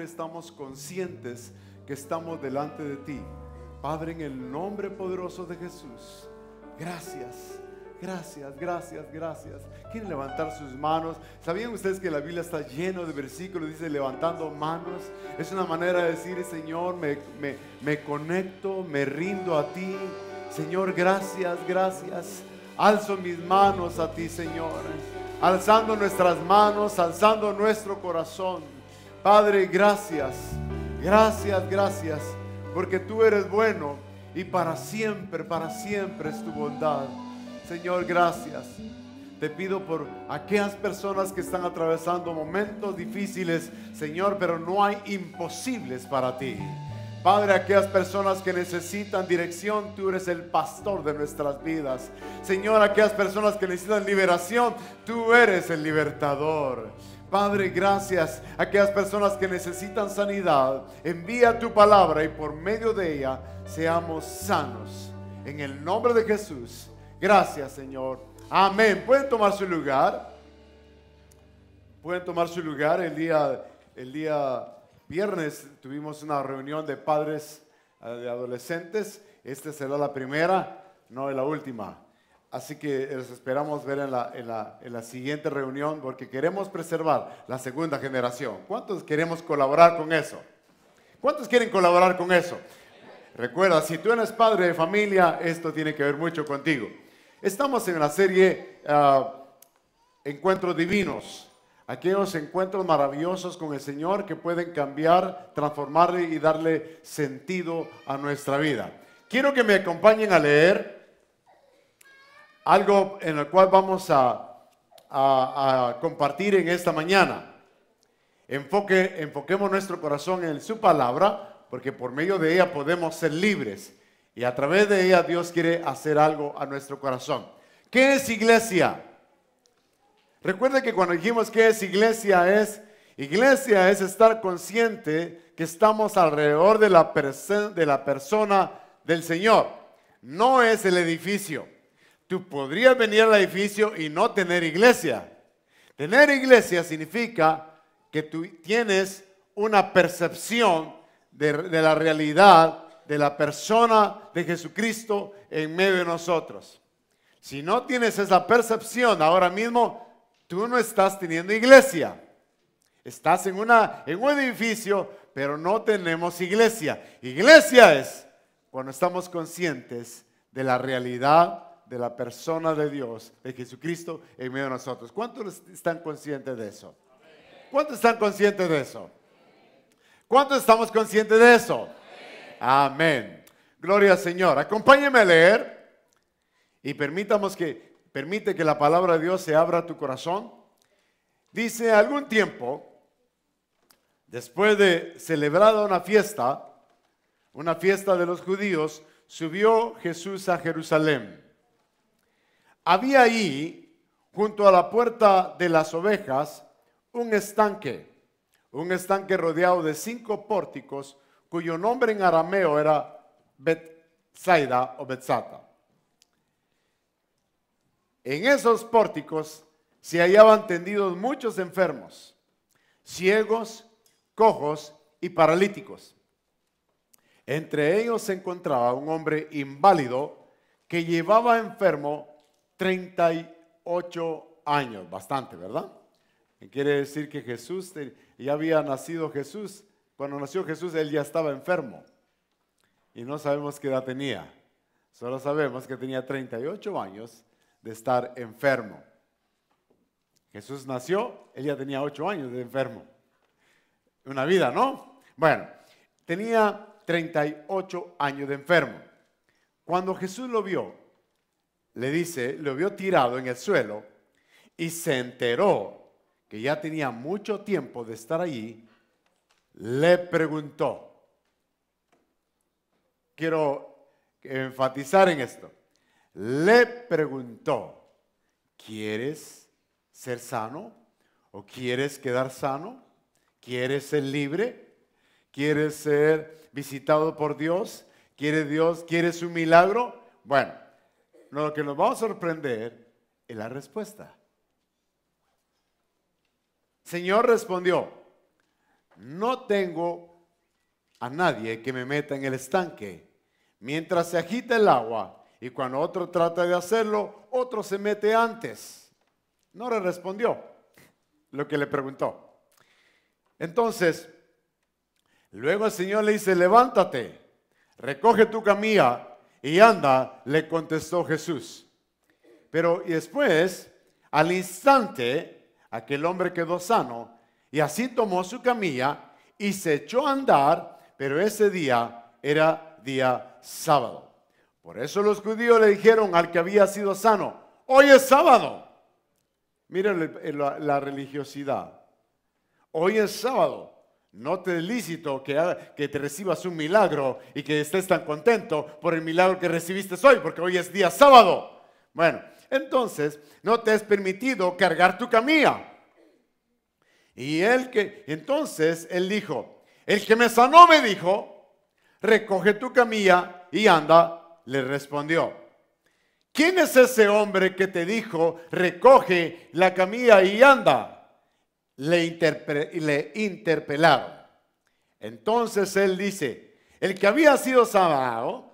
estamos conscientes que estamos delante de ti. Padre, en el nombre poderoso de Jesús, gracias. Gracias, gracias, gracias. Quieren levantar sus manos. ¿Sabían ustedes que la Biblia está lleno de versículos? Dice levantando manos. Es una manera de decir, Señor, me, me conecto, me rindo a ti. Señor, gracias, gracias. Alzo mis manos a ti, Señor. Alzando nuestras manos, alzando nuestro corazón. Padre, gracias, gracias, gracias, porque tú eres bueno y para siempre, para siempre es tu bondad. Señor, gracias. Te pido por aquellas personas que están atravesando momentos difíciles, Señor, pero no hay imposibles para ti. Padre, aquellas personas que necesitan dirección, tú eres el pastor de nuestras vidas. Señor, aquellas personas que necesitan liberación, tú eres el libertador. Padre, gracias a aquellas personas que necesitan sanidad. Envía tu palabra y por medio de ella seamos sanos. En el nombre de Jesús. Gracias, Señor. Amén. Pueden tomar su lugar. Pueden tomar su lugar. El día, el día viernes tuvimos una reunión de padres eh, de adolescentes. Esta será la primera, no la última. Así que los esperamos ver en la, siguiente reunión porque queremos preservar la segunda generación. ¿Cuántos queremos colaborar con eso? ¿Cuántos quieren colaborar con eso? Recuerda, si tú eres padre de familia, esto tiene que ver mucho contigo. Estamos en la serie ah, Encuentros Divinos, aquellos encuentros maravillosos con el Señor que pueden cambiar, transformarle y darle sentido a nuestra vida. Quiero que me acompañen a leer algo en el cual vamos a, compartir en esta mañana. Enfoque, enfoquemos nuestro corazón en su palabra, porque por medio de ella podemos ser libres. Y a través de ella Dios quiere hacer algo a nuestro corazón. ¿Qué es iglesia? Recuerda que cuando dijimos qué es iglesia es, iglesia es estar consciente que estamos alrededor de de la persona del Señor. No es el edificio. Tú podrías venir al edificio y no tener iglesia. Tener iglesia significa que tú tienes una percepción de, la realidad de la persona de Jesucristo en medio de nosotros. Si no tienes esa percepción ahora mismo, tú no estás teniendo iglesia. Estás en, una, en un edificio, pero no tenemos iglesia. Iglesia es cuando estamos conscientes de la realidad de la persona de Dios, de Jesucristo en medio de nosotros. ¿Cuántos están conscientes de eso? ¿Cuántos están conscientes de eso? ¿Cuántos estamos conscientes de eso? Amén. Gloria al Señor. Acompáñeme a leer y permitamos que, permite que la palabra de Dios se abra a tu corazón. Dice, algún tiempo, después de celebrada una fiesta, una fiesta de los judíos, subió Jesús a Jerusalén. Había ahí, junto a la puerta de las ovejas, un estanque, un estanque rodeado de cinco pórticos, cuyo nombre en arameo era Betsaida o Betsata. En esos pórticos se hallaban tendidos muchos enfermos, ciegos, cojos y paralíticos. Entre ellos se encontraba un hombre inválido que llevaba enfermo 38 años, bastante, ¿verdad? Quiere decir que Jesús, ya había nacido Jesús, cuando nació Jesús él ya estaba enfermo y no sabemos qué edad tenía, solo sabemos que tenía 38 años de estar enfermo. Jesús nació, él ya tenía 8 años de enfermo. Una vida, ¿no? Bueno, tenía 38 años de enfermo. Cuando Jesús lo vio, le dice, lo vio tirado en el suelo y se enteró que ya tenía mucho tiempo de estar allí, le preguntó. Quiero enfatizar en esto. Le preguntó, ¿quieres ser sano? ¿O quieres quedar sano? ¿Quieres ser libre? ¿Quieres ser visitado por Dios? ¿Quiere Dios? ¿Quieres un milagro? Bueno, lo que nos va a sorprender es la respuesta. Señor respondió, no tengo a nadie que me meta en el estanque. Mientras se agita el agua y cuando otro trata de hacerlo, otro se mete antes. No le respondió lo que le preguntó. Entonces, luego el Señor le dice, levántate, recoge tu camilla y anda, le contestó Jesús. Pero después, al instante, aquel hombre quedó sano y así tomó su camilla y se echó a andar, pero ese día era día sábado. Por eso los judíos le dijeron al que había sido sano, hoy es sábado. Miren la religiosidad. Hoy es sábado. No te es lícito que, te recibas un milagro y que estés tan contento por el milagro que recibiste hoy, porque hoy es día sábado. Bueno, entonces no te es permitido cargar tu camilla. Y él que, entonces él dijo, el que me sanó me dijo, recoge tu camilla y anda, le respondió. ¿Quién es ese hombre que te dijo, recoge la camilla y anda? le, interpelaron. Entonces él dice, el que había sido sanado,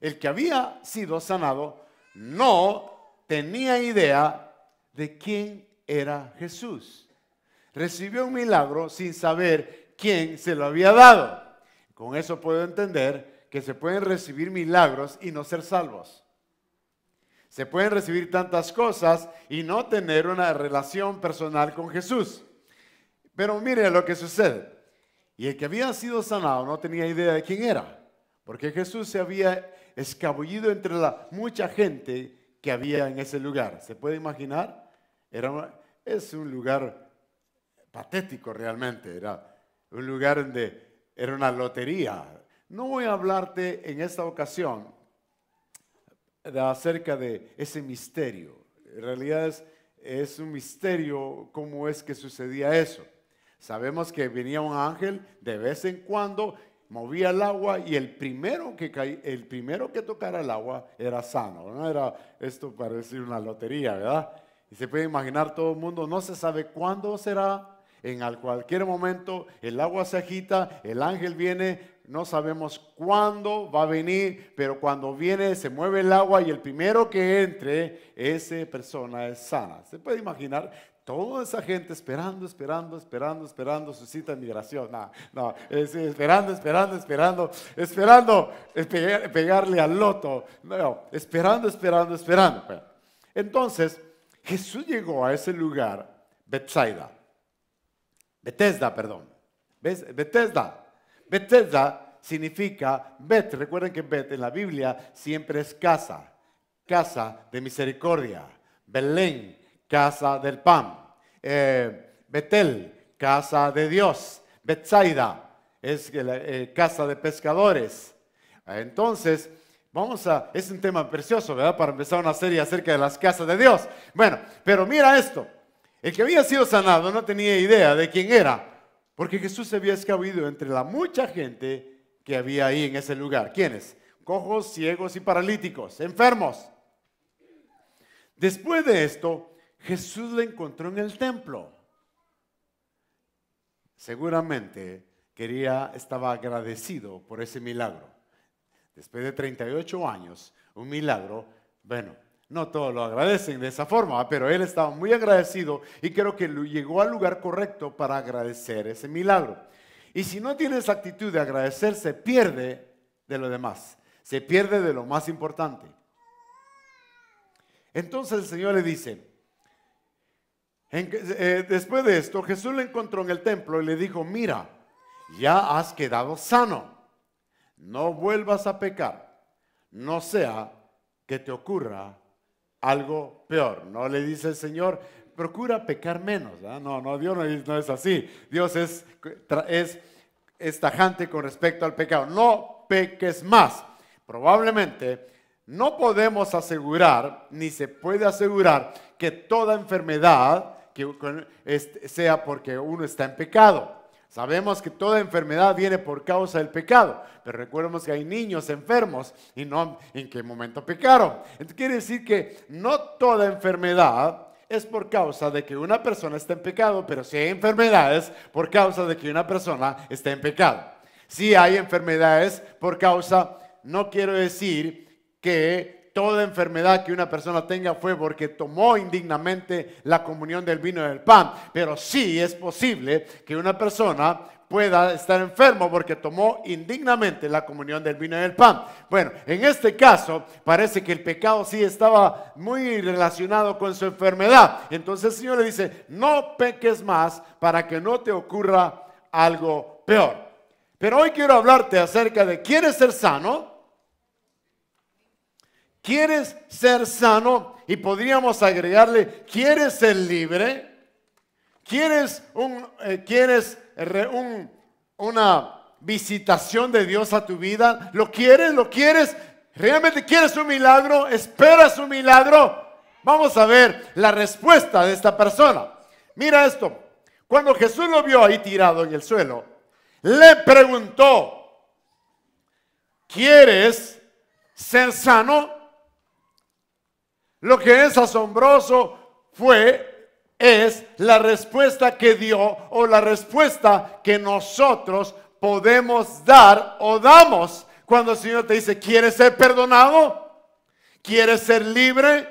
el que había sido sanado, no tenía idea de quién era Jesús. Recibió un milagro sin saber quién se lo había dado. Con eso puedo entender que se pueden recibir milagros y no ser salvos. Se pueden recibir tantas cosas y no tener una relación personal con Jesús. Pero mire lo que sucede. Y el que había sido sanado no tenía idea de quién era, porque Jesús se había escabullido entre la mucha gente que había en ese lugar. ¿Se puede imaginar? Era es un lugar patético realmente, era un lugar donde era una lotería. No voy a hablarte en esta ocasión acerca de ese misterio. En realidad es, es un misterio cómo es que sucedía eso. Sabemos que venía un ángel de vez en cuando, movía el agua y el primero que, el primero que tocara el agua era sano. No era esto para una lotería, ¿verdad? Y se puede imaginar todo el mundo, no se sabe cuándo será, en cualquier momento el agua se agita, el ángel viene, no sabemos cuándo va a venir, pero cuando viene se mueve el agua y el primero que entre, esa persona es sana. Se puede imaginar toda esa gente esperando, esperando, esperando, esperando su cita de migración. No, no, es, esperando, esperando, esperando, esperando eh, pegarle al loto. No, esperando, esperando, esperando. Entonces, Jesús llegó a ese lugar, Bethsaida. Bethesda, perdón. Bethesda. Bethesda significa Bet. Recuerden que Bet en la Biblia siempre es casa, casa de misericordia. Belén, casa del pan. Eh, Betel, casa de Dios. Betsaida, es la eh, casa de pescadores. Entonces, vamos a, es un tema precioso, ¿verdad? Para empezar una serie acerca de las casas de Dios. Bueno, pero mira esto. El que había sido sanado no tenía idea de quién era, porque Jesús se había escabido entre la mucha gente que había ahí en ese lugar. ¿Quiénes? Cojos, ciegos y paralíticos, enfermos. Después de esto, Jesús lo encontró en el templo. Seguramente quería, estaba agradecido por ese milagro. Después de 38 años, un milagro, bueno, no todos lo agradecen de esa forma, pero él estaba muy agradecido y creo que llegó al lugar correcto para agradecer ese milagro. Y si no tiene esa actitud de agradecer, se pierde de lo demás, se pierde de lo más importante. Entonces el Señor le dice, eh, después de esto, Jesús le encontró en el templo y le dijo, mira, ya has quedado sano, no vuelvas a pecar, no sea que te ocurra algo peor. No le dice el Señor, procura pecar menos. No, no, Dios no es, así. Dios es, es, es tajante con respecto al pecado. No peques más. Probablemente no podemos asegurar, ni se puede asegurar, que toda enfermedad que sea porque uno está en pecado. Sabemos que toda enfermedad viene por causa del pecado, pero recordemos que hay niños enfermos y no en qué momento pecaron. Entonces quiere decir que no toda enfermedad es por causa de que una persona está en pecado, pero si hay enfermedades por causa de que una persona está en pecado. Si hay enfermedades por causa, no quiero decir que toda enfermedad que una persona tenga fue porque tomó indignamente la comunión del vino y del pan. Pero sí es posible que una persona pueda estar enfermo porque tomó indignamente la comunión del vino y del pan. Bueno, en este caso parece que el pecado sí estaba muy relacionado con su enfermedad. Entonces el Señor le dice, no peques más para que no te ocurra algo peor. Pero hoy quiero hablarte acerca de, ¿quieres ser sano? ¿Quieres ser sano? Y podríamos agregarle, ¿quieres ser libre? ¿Quieres, un, eh, ¿quieres una visitación de Dios a tu vida? ¿Lo quieres? ¿Lo quieres? ¿Realmente quieres un milagro? ¿Esperas un milagro? Vamos a ver la respuesta de esta persona. Mira esto. Cuando Jesús lo vio ahí tirado en el suelo, le preguntó, ¿quieres ser sano? Lo que es asombroso fue es la respuesta que dio o la respuesta que nosotros podemos dar o damos cuando el Señor te dice, ¿quieres ser perdonado? ¿Quieres ser libre?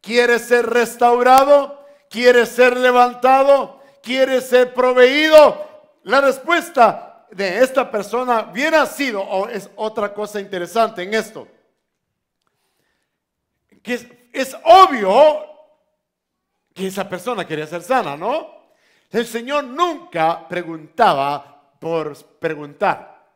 ¿Quieres ser restaurado? ¿Quieres ser levantado? ¿Quieres ser proveído? La respuesta de esta persona bien ha sido, o es otra cosa interesante en esto, que es obvio que esa persona quería ser sana, ¿no? El Señor nunca preguntaba por preguntar.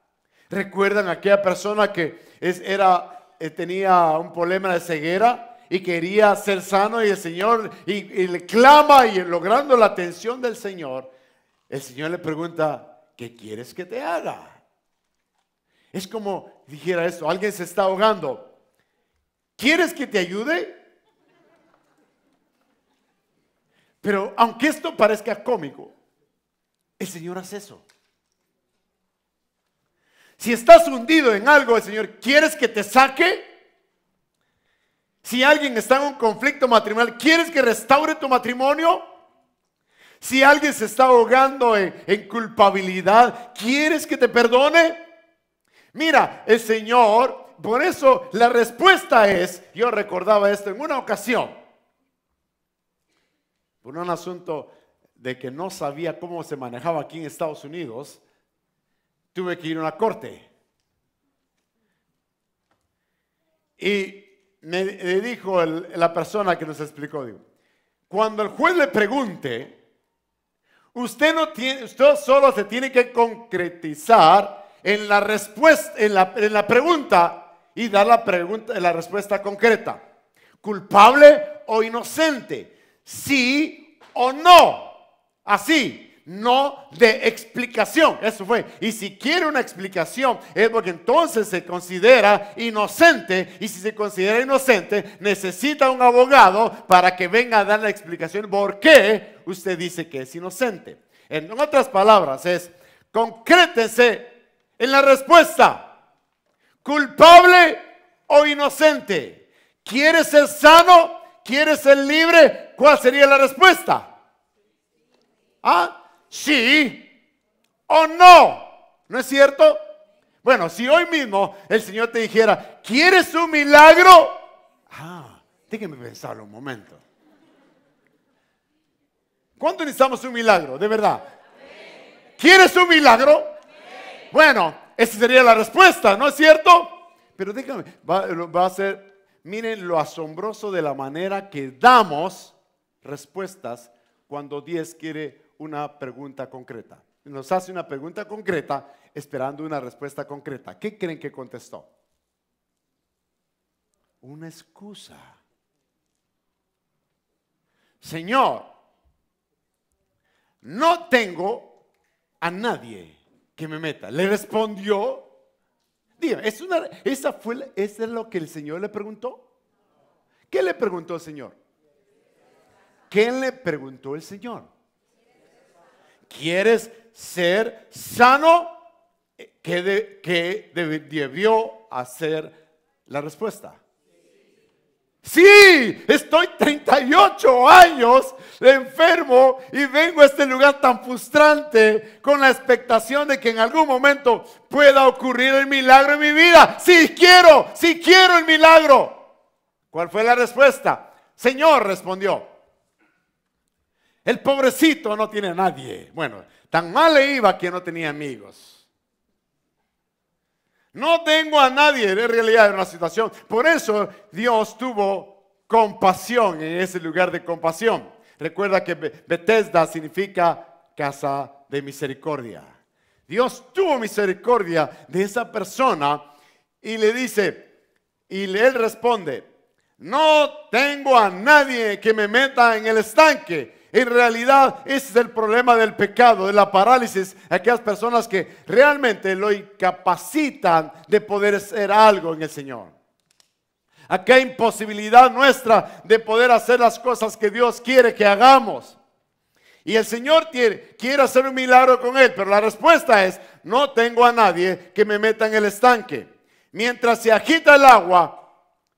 ¿Recuerdan aquella persona que era, eh, tenía un problema de ceguera y quería ser sano y el Señor y, le clama y logrando la atención del Señor, el Señor le pregunta, ¿qué quieres que te haga? Es como dijera esto, alguien se está ahogando. ¿Quieres que te ayude? Pero aunque esto parezca cómico, el Señor hace eso. Si estás hundido en algo, el Señor, ¿quieres que te saque? Si alguien está en un conflicto matrimonial, ¿quieres que restaure tu matrimonio? Si alguien se está ahogando en, culpabilidad, ¿quieres que te perdone? Mira, el Señor, por eso la respuesta es, yo recordaba esto en una ocasión, por un asunto de que no sabía cómo se manejaba aquí en Estados Unidos, tuve que ir a una corte. Y me, dijo la persona que nos explicó, cuando el juez le pregunte, usted, no tiene, usted solo se tiene que concretizar en la respuesta, en la, en la pregunta y dar la, pregunta, la respuesta concreta. ¿Culpable o inocente? sí o no. Así, no de explicación. Eso fue. Y si quiere una explicación, es porque entonces se considera inocente. Y si se considera inocente, necesita un abogado para que venga a dar la explicación por qué usted dice que es inocente. En otras palabras, es concrétese en la respuesta. ¿Culpable o inocente? ¿Quiere ser sano ¿Quieres ser libre? ¿Cuál sería la respuesta? ¿Ah? Sí o no. ¿No es cierto? Bueno, si hoy mismo el Señor te dijera, ¿quieres un milagro? Ah, déjame pensarlo un momento. ¿Cuánto necesitamos un milagro? De verdad. ¿Quieres un milagro? Bueno, esa sería la respuesta, ¿no es cierto? Pero déjame, va a ser miren lo asombroso de la manera que damos respuestas cuando Dios quiere una pregunta concreta. Nos hace una pregunta concreta esperando una respuesta concreta. ¿Qué creen que contestó? Una excusa. Señor, no tengo a nadie que me meta. Le respondió Diga, ¿es una, esa fue, ¿es lo que el Señor le preguntó? ¿Qué le preguntó el Señor? ¿Qué le preguntó el Señor? ¿Quieres ser sano? ¿Qué, qué debió hacer la respuesta? Sí, estoy 38 años enfermo y vengo a este lugar tan frustrante con la expectación de que en algún momento pueda ocurrir el milagro en mi vida. Sí quiero, sí quiero el milagro. ¿Cuál fue la respuesta? Señor respondió. El pobrecito no tiene a nadie. Bueno, tan mal le iba que no tenía amigos. No tengo a nadie, en realidad en una situación. Por eso Dios tuvo compasión en ese lugar de compasión. Recuerda que Bethesda significa casa de misericordia. Dios tuvo misericordia de esa persona y le dice, y él responde, no tengo a nadie que me meta en el estanque en realidad, ese es el problema del pecado, de la parálisis. Aquellas personas que realmente lo incapacitan de poder hacer algo en el Señor. Aquella imposibilidad nuestra de poder hacer las cosas que Dios quiere que hagamos. Y el Señor quiere, quiere hacer un milagro con él, pero la respuesta es, no tengo a nadie que me meta en el estanque. Mientras se agita el agua,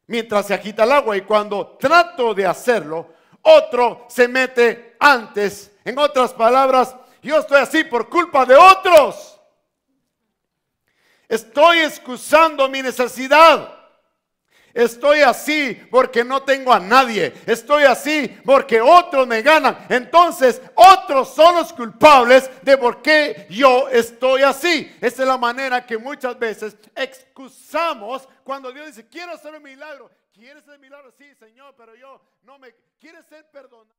mientras se agita el agua y cuando trato de hacerlo, otro se mete antes. En otras palabras, yo estoy así por culpa de otros. Estoy excusando mi necesidad. Estoy así porque no tengo a nadie. Estoy así porque otros me ganan. Entonces, otros son los culpables de por qué yo estoy así. Esa es la manera que muchas veces excusamos cuando Dios dice, quiero hacer un milagro. ¿Quieres ser milagro? Sí, Señor, pero yo no me... ¿Quieres ser perdonado?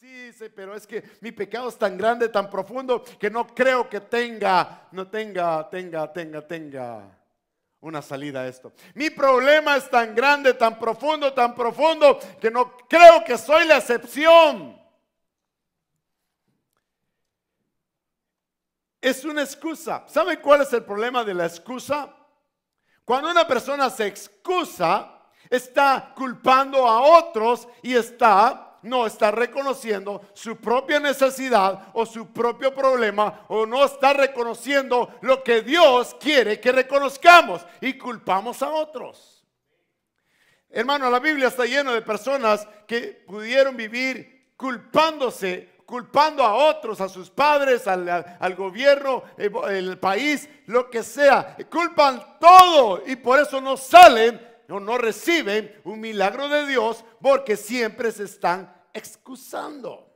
Sí, sí, pero es que mi pecado es tan grande, tan profundo, que no creo que tenga, no tenga, tenga, tenga, tenga una salida a esto. Mi problema es tan grande, tan profundo, tan profundo, que no creo que soy la excepción. Es una excusa. ¿Sabe cuál es el problema de la excusa? Cuando una persona se excusa, está culpando a otros y está, no está reconociendo su propia necesidad o su propio problema o no está reconociendo lo que Dios quiere que reconozcamos y culpamos a otros. Hermano, la Biblia está llena de personas que pudieron vivir culpándose culpando a otros, a sus padres, al, al, gobierno, eh, el país, lo que sea. Culpan todo y por eso no salen no reciben un milagro de Dios porque siempre se están excusando.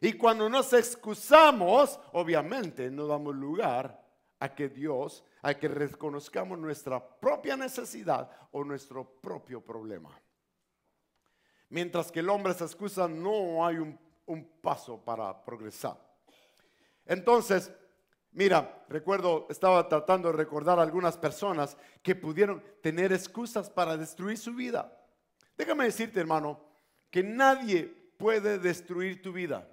Y cuando nos excusamos, obviamente no damos lugar a que Dios, a que reconozcamos nuestra propia necesidad o nuestro propio problema. Mientras que el hombre se excusa, no hay un, un paso para progresar. Entonces, Mira, recuerdo, estaba tratando de recordar a algunas personas que pudieron tener excusas para destruir su vida. Déjame decirte, hermano, que nadie puede destruir tu vida.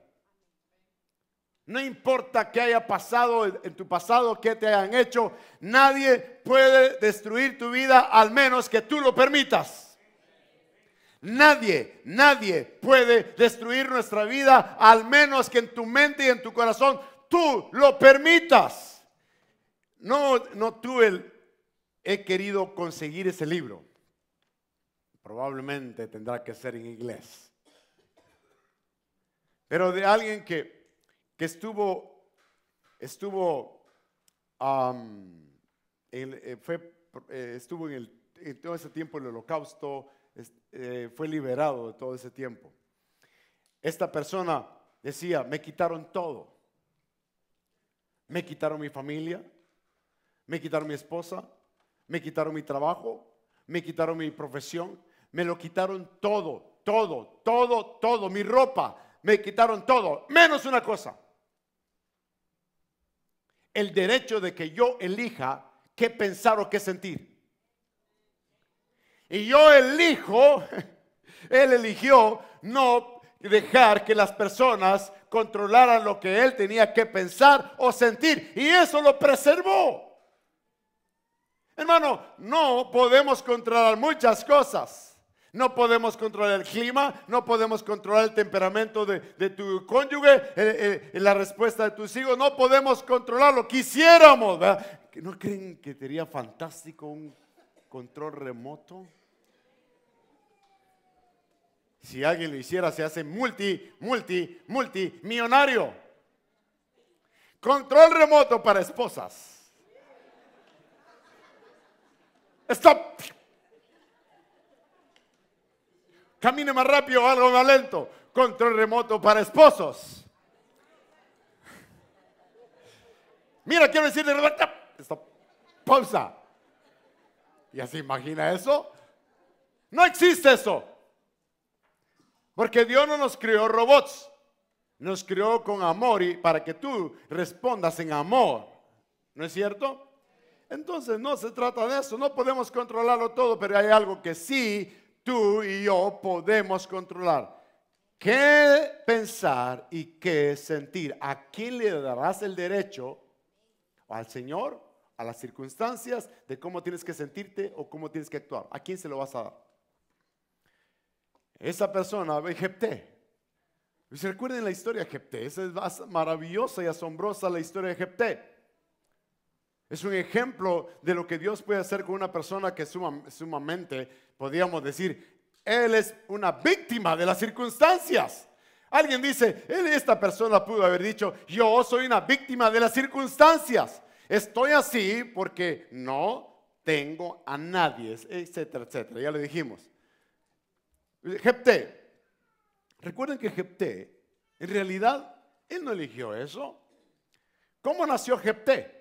No importa qué haya pasado en tu pasado, qué te hayan hecho, nadie puede destruir tu vida al menos que tú lo permitas. Nadie, nadie puede destruir nuestra vida al menos que en tu mente y en tu corazón tú lo permitas. No, no tuve el, he querido conseguir ese libro. Probablemente tendrá que ser en inglés. Pero de alguien que, estuvo, estuvo, eh, fue, eh, estuvo en, el, todo ese tiempo el holocausto, eh, fue liberado de todo ese tiempo. Esta persona decía, me quitaron todo. Me quitaron mi familia, me quitaron mi esposa, me quitaron mi trabajo, me quitaron mi profesión, me lo quitaron todo, todo, todo, todo, mi ropa, me quitaron todo, menos una cosa. El derecho de que yo elija qué pensar o qué sentir. Y yo elijo, él eligió no dejar que las personas a lo que él tenía que pensar o sentir. Y eso lo preservó. Hermano, no podemos controlar muchas cosas. No podemos controlar el clima, no podemos controlar el temperamento de, tu cónyuge, eh, eh, la respuesta de tus hijos, no podemos controlar controlarlo. Quisiéramos, ¿verdad? ¿No creen que sería fantástico un control remoto? Si alguien lo hiciera, se hace multi, multi, multi, millonario. Control remoto para esposas. Stop. Camine más rápido, algo más lento. Control remoto para esposos. Mira, quiero decir de Stop. Pausa. ¿Ya se imagina eso? No existe eso. Porque Dios no nos crió robots, nos crió con amor y para que tú respondas en amor. ¿No es cierto? Entonces no se trata de eso, no podemos controlarlo todo, pero hay algo que sí tú y yo podemos controlar. ¿Qué pensar y qué sentir? ¿A quién le darás el derecho? ¿Al Señor? ¿A las circunstancias de cómo tienes que sentirte o cómo tienes que actuar? ¿A quién se lo vas a dar? Esa persona, Jepté. ¿Se pues recuerden la historia de Jepté? Esa es maravillosa y asombrosa la historia de Jepté. Es un ejemplo de lo que Dios puede hacer con una persona que sumamente, podríamos decir, él es una víctima de las circunstancias. Alguien dice, él, esta persona pudo haber dicho, yo soy una víctima de las circunstancias. Estoy así porque no tengo a nadie, etcétera, etcétera. Ya le dijimos. Jepté. Recuerden que Jepté, en realidad, él no eligió eso. ¿Cómo nació Jepté?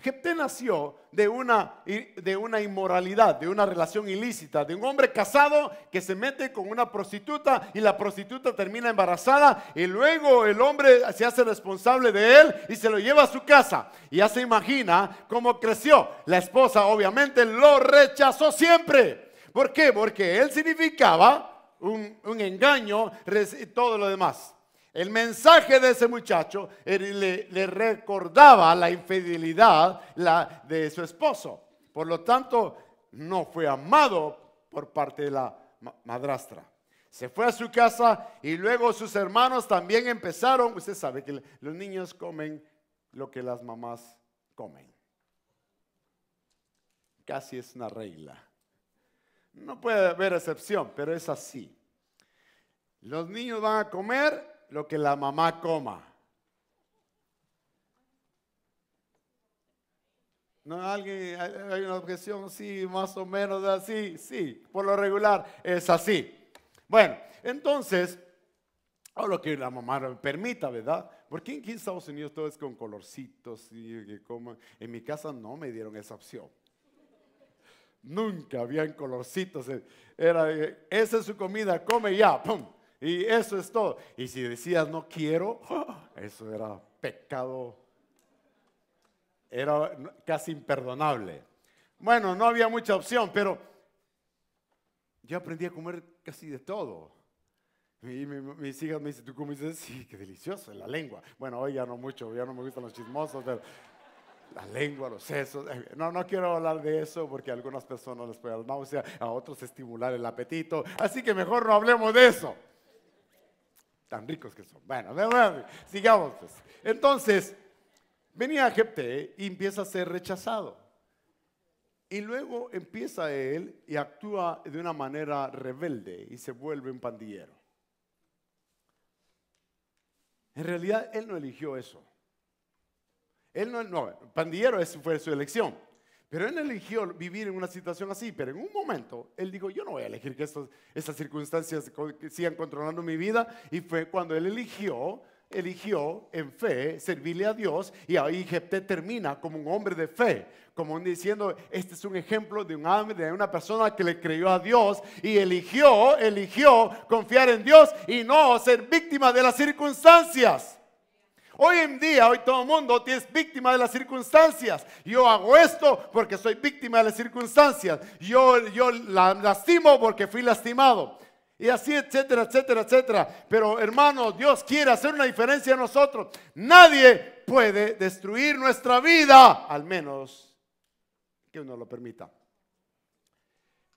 Jepté nació de una, de una inmoralidad, de una relación ilícita, de un hombre casado que se mete con una prostituta y la prostituta termina embarazada y luego el hombre se hace responsable de él y se lo lleva a su casa. Y ya se imagina cómo creció. La esposa obviamente lo rechazó siempre. ¿Por qué? Porque él significaba un, engaño y todo lo demás. El mensaje de ese muchacho le, recordaba la infidelidad de su esposo. Por lo tanto, no fue amado por parte de la madrastra. Se fue a su casa y luego sus hermanos también empezaron. Usted sabe que los niños comen lo que las mamás comen. Casi es una regla. No puede haber excepción, pero es así. Los niños van a comer lo que la mamá coma. ¿No hay una objeción? Sí, más o menos así, sí, por lo regular es así. Bueno, entonces, o lo que la mamá permita, ¿verdad? Porque aquí en Estados Unidos todo es con colorcitos y que En mi casa no me dieron esa opción. Nunca habían colorcitos. Eh, era, eh, esa es su comida, come ya, ¡pum! Y eso es todo. Y si decías no quiero, eso era pecado. Era casi imperdonable. Bueno, no había mucha opción, pero yo aprendí a comer casi de todo. Y mis hijas me dicen, ¿tú comes Sí, qué delicioso, en la lengua. Bueno, hoy ya no mucho, ya no me gustan los chismosos, pero la lengua, los sesos. Eh, no, no quiero hablar de eso porque a algunas personas les puede dar náusea, a otros estimular el apetito. Así que mejor no hablemos de eso. Tan ricos que son. Bueno, sigamos pues. Entonces, venía a Jepte y empieza a ser rechazado. Y luego empieza él y actúa de una manera rebelde y se vuelve un pandillero. En realidad él no eligió eso. Él no, pandillero esa fue su elección. Pero él eligió vivir en una situación así, pero en un momento él dijo, yo no voy a elegir que estas circunstancias sigan controlando mi vida. Y fue cuando él eligió, eligió en fe servirle a Dios y ahí Jepté termina como un hombre de fe, como diciendo, este es un ejemplo de un hombre, de una persona que le creyó a Dios y eligió, eligió confiar en Dios y no ser víctima de las circunstancias. Hoy en día, hoy todo el mundo es víctima de las circunstancias. Yo hago esto porque soy víctima de las circunstancias. Yo, yo la lastimo porque fui lastimado. Y así, etcétera, etcétera, etcétera. Pero hermano, Dios quiere hacer una diferencia en nosotros. Nadie puede destruir nuestra vida, al menos que uno lo permita.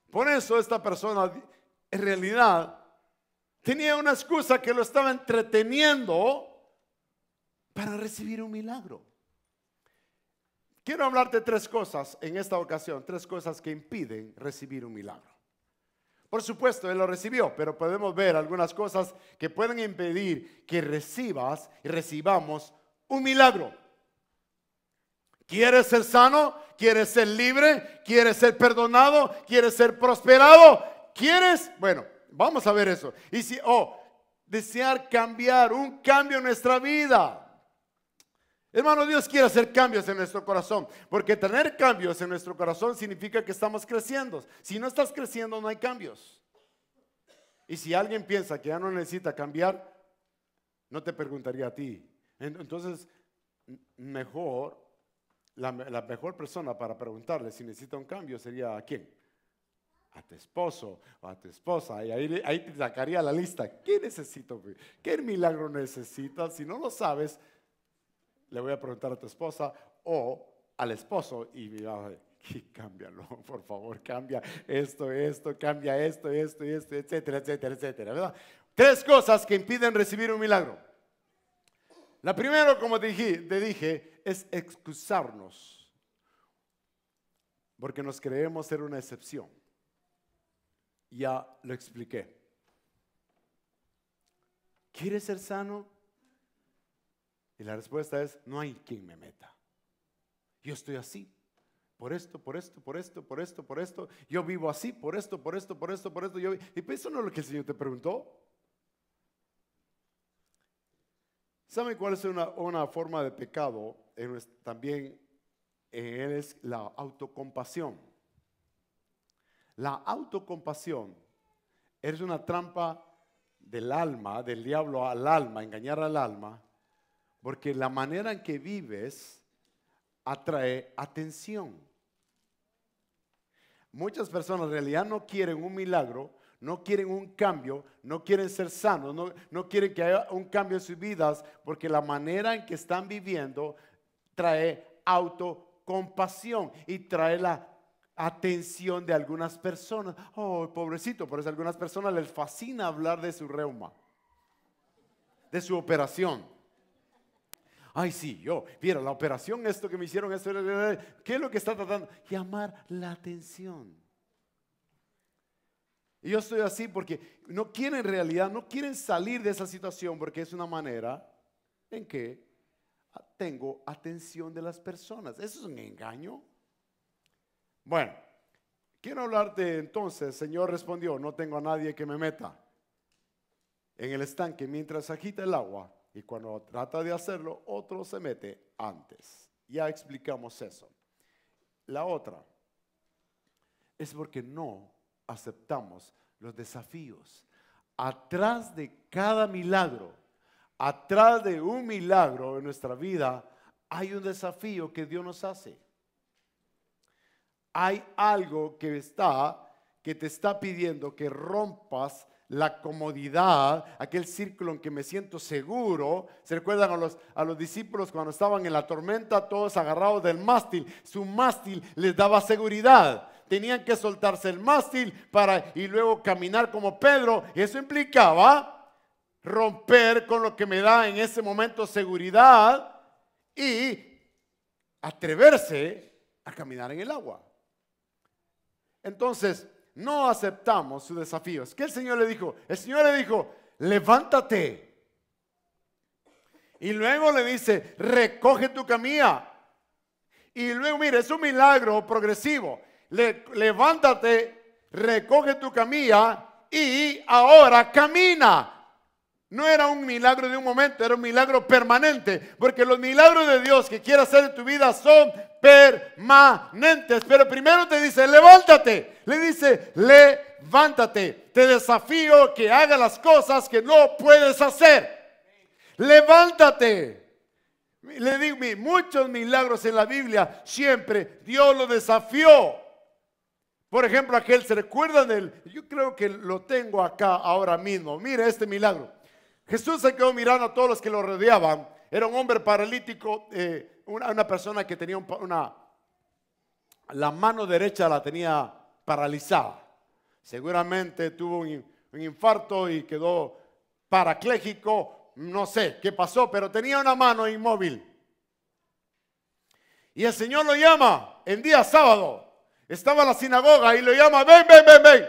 Por eso esta persona, en realidad, tenía una excusa que lo estaba entreteniendo para recibir un milagro. Quiero hablarte tres cosas en esta ocasión, tres cosas que impiden recibir un milagro. Por supuesto, Él lo recibió, pero podemos ver algunas cosas que pueden impedir que recibas y recibamos un milagro. ¿Quieres ser sano? ¿Quieres ser libre? ¿Quieres ser perdonado? ¿Quieres ser prosperado? ¿Quieres? Bueno, vamos a ver eso. Y si, oh, desear cambiar, un cambio en nuestra vida. Hermano, Dios quiere hacer cambios en nuestro corazón, porque tener cambios en nuestro corazón significa que estamos creciendo. Si no estás creciendo, no hay cambios. Y si alguien piensa que ya no necesita cambiar, no te preguntaría a ti. Entonces, mejor, la, mejor persona para preguntarle si necesita un cambio sería a quién? A tu esposo o a tu esposa. Y ahí, te sacaría la lista. ¿Qué necesito? ¿Qué milagro necesitas? Si no lo sabes, le voy a preguntar a tu esposa o al esposo y mira, y cámbialo, por favor, cambia esto, esto, cambia esto, esto, esto, etcétera, etcétera, etcétera, Tres cosas que impiden recibir un milagro. La primera, como te dije, te dije es excusarnos, porque nos creemos ser una excepción. Ya lo expliqué. ¿Quieres ser sano? Y la respuesta es, no hay quien me meta. Yo estoy así, por esto, por esto, por esto, por esto, por esto. Yo vivo así, por esto, por esto, por esto, por esto. Yo... Y pues, eso no es lo que el Señor te preguntó. ¿Saben cuál es una, forma de pecado? también es la autocompasión. La autocompasión es una trampa del alma, del diablo al alma, engañar al alma, porque la manera en que vives atrae atención. Muchas personas en realidad no quieren un milagro, no quieren un cambio, no quieren ser sanos, no, quieren que haya un cambio en sus vidas, porque la manera en que están viviendo trae autocompasión y trae la atención de algunas personas. Oh, pobrecito, por eso a algunas personas les fascina hablar de su reuma, de su operación Ay, sí, yo, mira, la operación, esto que me hicieron, esto, ¿qué es lo que está tratando? Llamar la atención. Y yo estoy así porque no quieren realidad, no quieren salir de esa situación porque es una manera en que tengo atención de las personas. Eso es un engaño. Bueno, quiero hablarte entonces, el Señor respondió, no tengo a nadie que me meta en el estanque mientras agita el agua y cuando trata de hacerlo, otro se mete antes. Ya explicamos eso. La otra es porque no aceptamos los desafíos. Atrás de cada milagro, atrás de un milagro en nuestra vida, hay un desafío que Dios nos hace. Hay algo que está, que te está pidiendo que rompas la comodidad, aquel círculo en que me siento seguro. ¿Se recuerdan a los, a los discípulos cuando estaban en la tormenta, todos agarrados del mástil? Su mástil les daba seguridad. Tenían que soltarse el mástil para y luego caminar como Pedro. eso implicaba romper con lo que me da en ese momento seguridad y atreverse a caminar en el agua. Entonces, no aceptamos sus desafíos. ¿Qué el Señor le dijo? El Señor le dijo, levántate. Y luego le dice, recoge tu camilla. Y luego, mire, es un milagro progresivo. levántate, recoge tu camilla y ahora camina. No era un milagro de un momento, era un milagro permanente. Porque los milagros de Dios que quiere hacer en tu vida son permanentes. Pero primero te dice, levántate. Le dice, levántate. Te desafío que haga las cosas que no puedes hacer. Levántate. Le digo, muchos milagros en la Biblia siempre Dios lo desafió. Por ejemplo, aquel, ¿se recuerdan él? Yo creo que lo tengo acá ahora mismo. Mira este milagro. Jesús se quedó mirando a todos los que lo rodeaban. Era un hombre paralítico, eh, una, persona que tenía una, la mano derecha la tenía paralizada. Seguramente tuvo un, infarto y quedó paracléjico, no sé qué pasó, pero tenía una mano inmóvil. Y el Señor lo llama en día sábado. Estaba en la sinagoga y lo llama, ven, ven, ven, ven.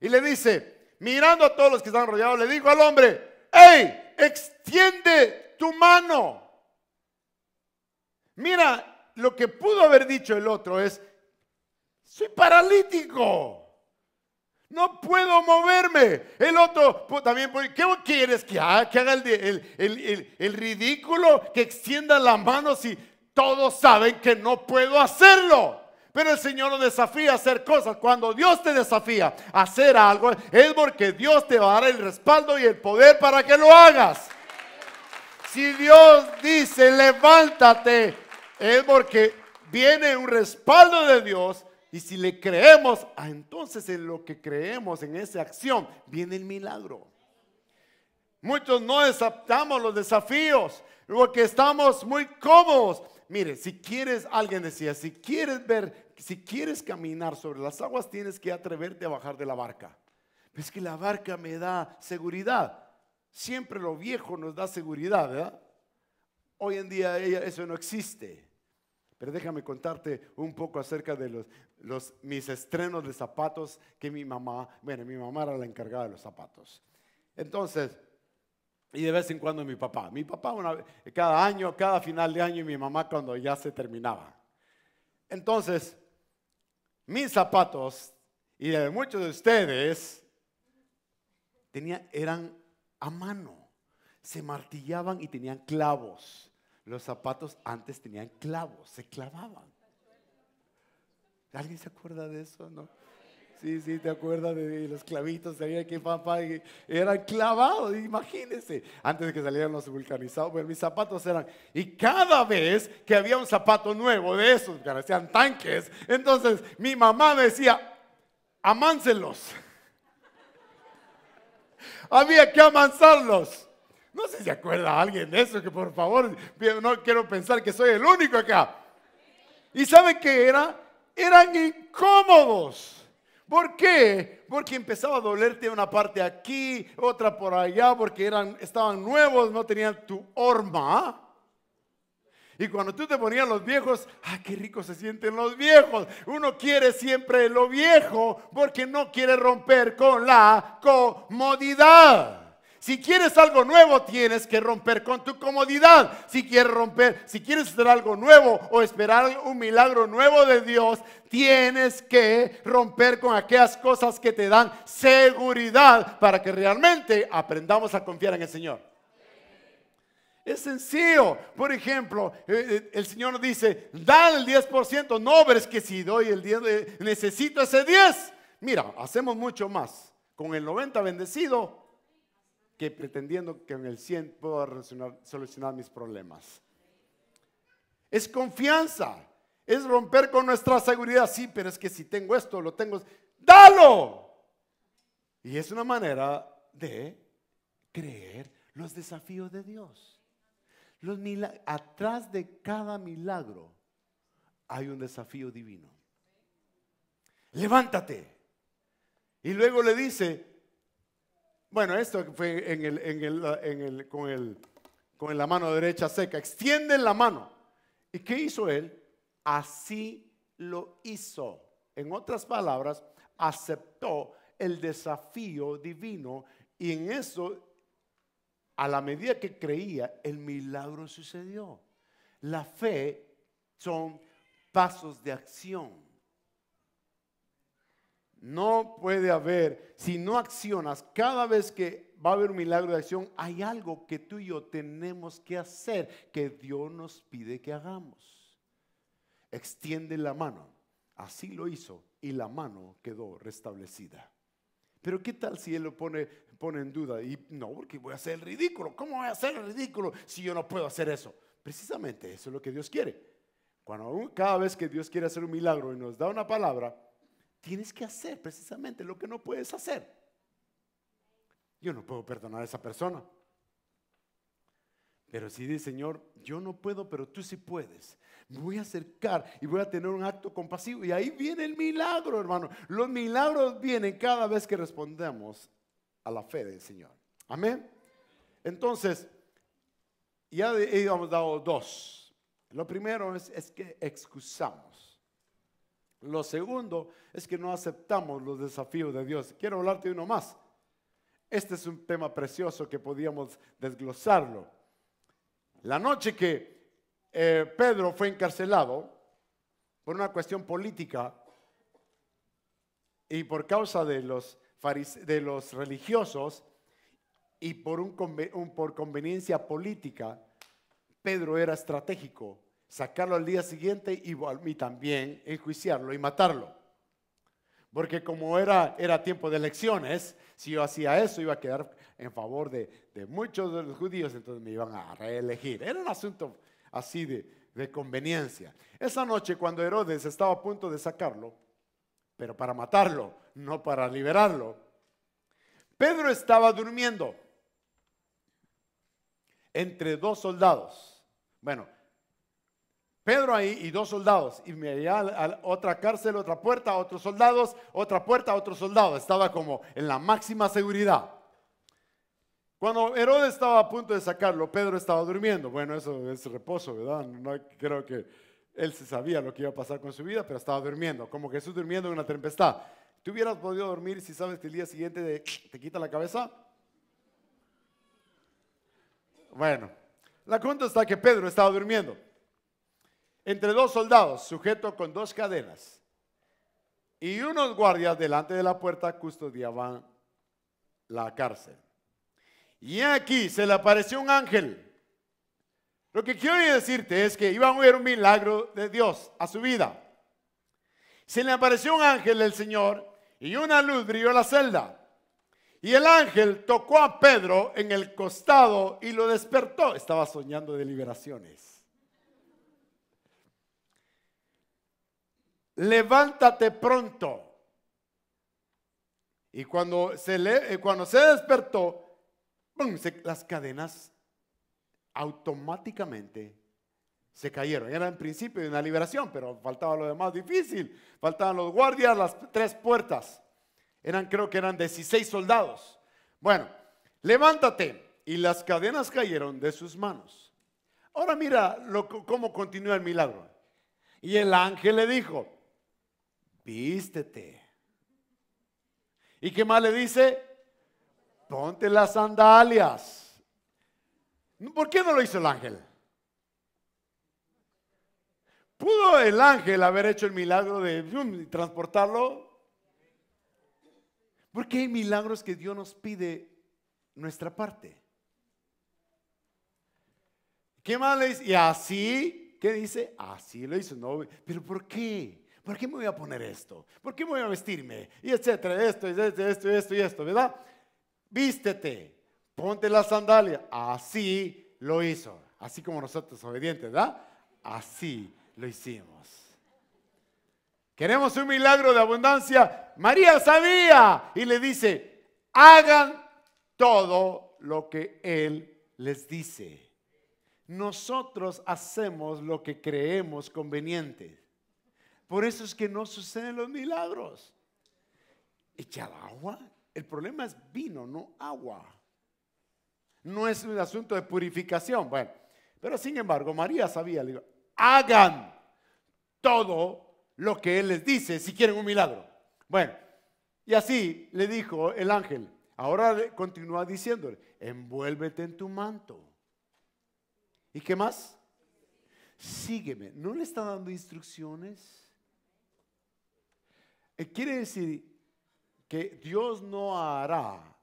Y le dice, mirando a todos los que están rodeados, le dijo al hombre, hey, extiende tu mano. Mira, lo que pudo haber dicho el otro es, soy paralítico. No puedo moverme. El otro también, ¿qué quieres que haga? Que haga el, ridículo, que extienda la mano si todos saben que no puedo hacerlo. Pero el Señor lo desafía a hacer cosas. Cuando Dios te desafía a hacer algo, es porque Dios te va a dar el respaldo y el poder para que lo hagas. Si Dios dice, levántate, es porque viene un respaldo de Dios y si le creemos, ah, entonces en lo que creemos, en esa acción, viene el milagro. Muchos no aceptamos los desafíos porque estamos muy cómodos. Mire, si quieres, alguien decía, si quieres ver, si quieres caminar sobre las aguas, tienes que atreverte a bajar de la barca. Es que la barca me da seguridad. Siempre lo viejo nos da seguridad, ¿verdad? Hoy en día eso no existe. Pero déjame contarte un poco acerca de los, los, mis estrenos de zapatos que mi mamá, bueno, mi mamá era la encargada de los zapatos. Entonces, y de vez en cuando mi papá. Mi papá cada año, cada final de año y mi mamá cuando ya se terminaba. Entonces, mis zapatos y de muchos de ustedes tenía, eran a mano. Se martillaban y tenían clavos. Los zapatos antes tenían clavos, se clavaban. ¿Alguien se acuerda de eso? ¿No? Sí, sí, te acuerdas de los clavitos había que papá eran clavados, imagínese. antes de que salieran los vulcanizados, pero mis zapatos eran, y cada vez que había un zapato nuevo de esos, que parecían tanques, entonces mi mamá decía, amáncelos. había que amansarlos. No sé si se acuerda alguien de eso, que por favor, no quiero pensar que soy el único acá. ¿Y sabe qué era? eran incómodos. ¿Por qué? Porque empezaba a dolerte una parte aquí, otra por allá, porque eran, estaban nuevos, no tenían tu horma. Y cuando tú te ponías los viejos, ¡ah, qué rico se sienten los viejos! Uno quiere siempre lo viejo porque no quiere romper con la comodidad. Si quieres algo nuevo, tienes que romper con tu comodidad. Si quieres romper, si quieres hacer algo nuevo o esperar un milagro nuevo de Dios, tienes que romper con aquellas cosas que te dan seguridad para que realmente aprendamos a confiar en el Señor. Es sencillo. Por ejemplo, eh, eh, el Señor dice, dale el 10%. No, pero es que si doy el 10, eh, necesito ese 10. Mira, hacemos mucho más. Con el 90 bendecido, que pretendiendo que en el 100 puedo solucionar mis problemas. Es confianza, es romper con nuestra seguridad. Sí, pero es que si tengo esto, lo tengo. ¡Dalo! Y es una manera de creer los desafíos de Dios. Los atrás de cada milagro hay un desafío divino. Levántate. Y luego le dice, bueno, esto fue con, con la mano derecha seca. Extiende la mano. ¿Y qué hizo él? Así lo hizo. En otras palabras, aceptó el desafío divino y en eso, a la medida que creía, el milagro sucedió. La fe son pasos de acción. No puede haber, si no accionas, cada vez que va a haber un milagro de acción, hay algo que tú y yo tenemos que hacer, que Dios nos pide que hagamos. Extiende la mano. Así lo hizo y la mano quedó restablecida. Pero ¿qué tal si él lo pone, pone en duda? Y no, porque voy a hacer el ridículo. ¿Cómo voy a hacer el ridículo si yo no puedo hacer eso? Precisamente eso es lo que Dios quiere. Cuando cada vez que Dios quiere hacer un milagro y nos da una palabra, tienes que hacer precisamente lo que no puedes hacer. Yo no puedo perdonar a esa persona. Pero si dice, Señor, yo no puedo, pero tú sí puedes. Me voy a acercar y voy a tener un acto compasivo. Y ahí viene el milagro, hermano. Los milagros vienen cada vez que respondemos a la fe del Señor. Amén. Entonces, ya hemos dado dos. Lo primero es, es que excusamos. Lo segundo es que no aceptamos los desafíos de Dios. Quiero hablarte uno más. Este es un tema precioso que podíamos desglosarlo. La noche que eh, Pedro fue encarcelado por una cuestión política y por causa de los, de los religiosos y por, un, por conveniencia política, Pedro era estratégico sacarlo al día siguiente y, mí también enjuiciarlo y matarlo. Porque como era, era tiempo de elecciones, si yo hacía eso iba a quedar en favor de, muchos de los judíos, entonces me iban a reelegir. Era un asunto así de, de conveniencia. Esa noche cuando Herodes estaba a punto de sacarlo, pero para matarlo, no para liberarlo, Pedro estaba durmiendo entre dos soldados. Bueno, Pedro ahí y dos soldados. Y me a otra cárcel, otra puerta, otros soldados, otra puerta, otro soldado Estaba como en la máxima seguridad. Cuando Herodes estaba a punto de sacarlo, Pedro estaba durmiendo. Bueno, eso es reposo, ¿verdad? No creo que él se sabía lo que iba a pasar con su vida, pero estaba durmiendo, como Jesús durmiendo en una tempestad. ¿Tú hubieras podido dormir si sabes que el día siguiente te quita la cabeza? Bueno, la cuenta está que Pedro estaba durmiendo entre dos soldados sujetos con dos cadenas y unos guardias delante de la puerta custodiaban la cárcel. Y aquí se le apareció un ángel. Lo que quiero decirte es que iba a oír un milagro de Dios a su vida. Se le apareció un ángel del Señor y una luz brilló la celda. Y el ángel tocó a Pedro en el costado y lo despertó. Estaba soñando de liberaciones. levántate pronto. Y cuando se, le, eh, cuando se despertó, las cadenas automáticamente se cayeron. Era en principio una liberación, pero faltaba lo demás difícil. Faltaban los guardias, las tres puertas. Eran, creo que eran 16 soldados. Bueno, levántate. Y las cadenas cayeron de sus manos. Ahora mira cómo continúa el milagro. Y el ángel le dijo, vístete. ¿Y qué más le dice? Ponte las sandalias. ¿Por qué no lo hizo el ángel? ¿Pudo el ángel haber hecho el milagro de um, transportarlo? Porque hay milagros que Dios nos pide nuestra parte. ¿Qué más le dice? Y así, ¿qué dice? Así lo hizo. No, pero ¿por qué? ¿Por qué me voy a poner esto? ¿Por qué me voy a vestirme? Y etcétera, esto, esto, esto, esto y esto, ¿verdad? Vístete, ponte la sandalia Así lo hizo. Así como nosotros obedientes, ¿verdad? Así lo hicimos. Queremos un milagro de abundancia. María sabía y le dice, hagan todo lo que Él les dice. Nosotros hacemos lo que creemos conveniente. Por eso es que no suceden los milagros. Echar agua. El problema es vino, no agua. No es un asunto de purificación. Bueno, pero sin embargo, María sabía, le hagan todo lo que Él les dice si quieren un milagro. Bueno, y así le dijo el ángel. Ahora continúa diciéndole, envuélvete en tu manto. ¿Y qué más? Sígueme. ¿No le está dando instrucciones? Eh, quiere decir que Dios no hará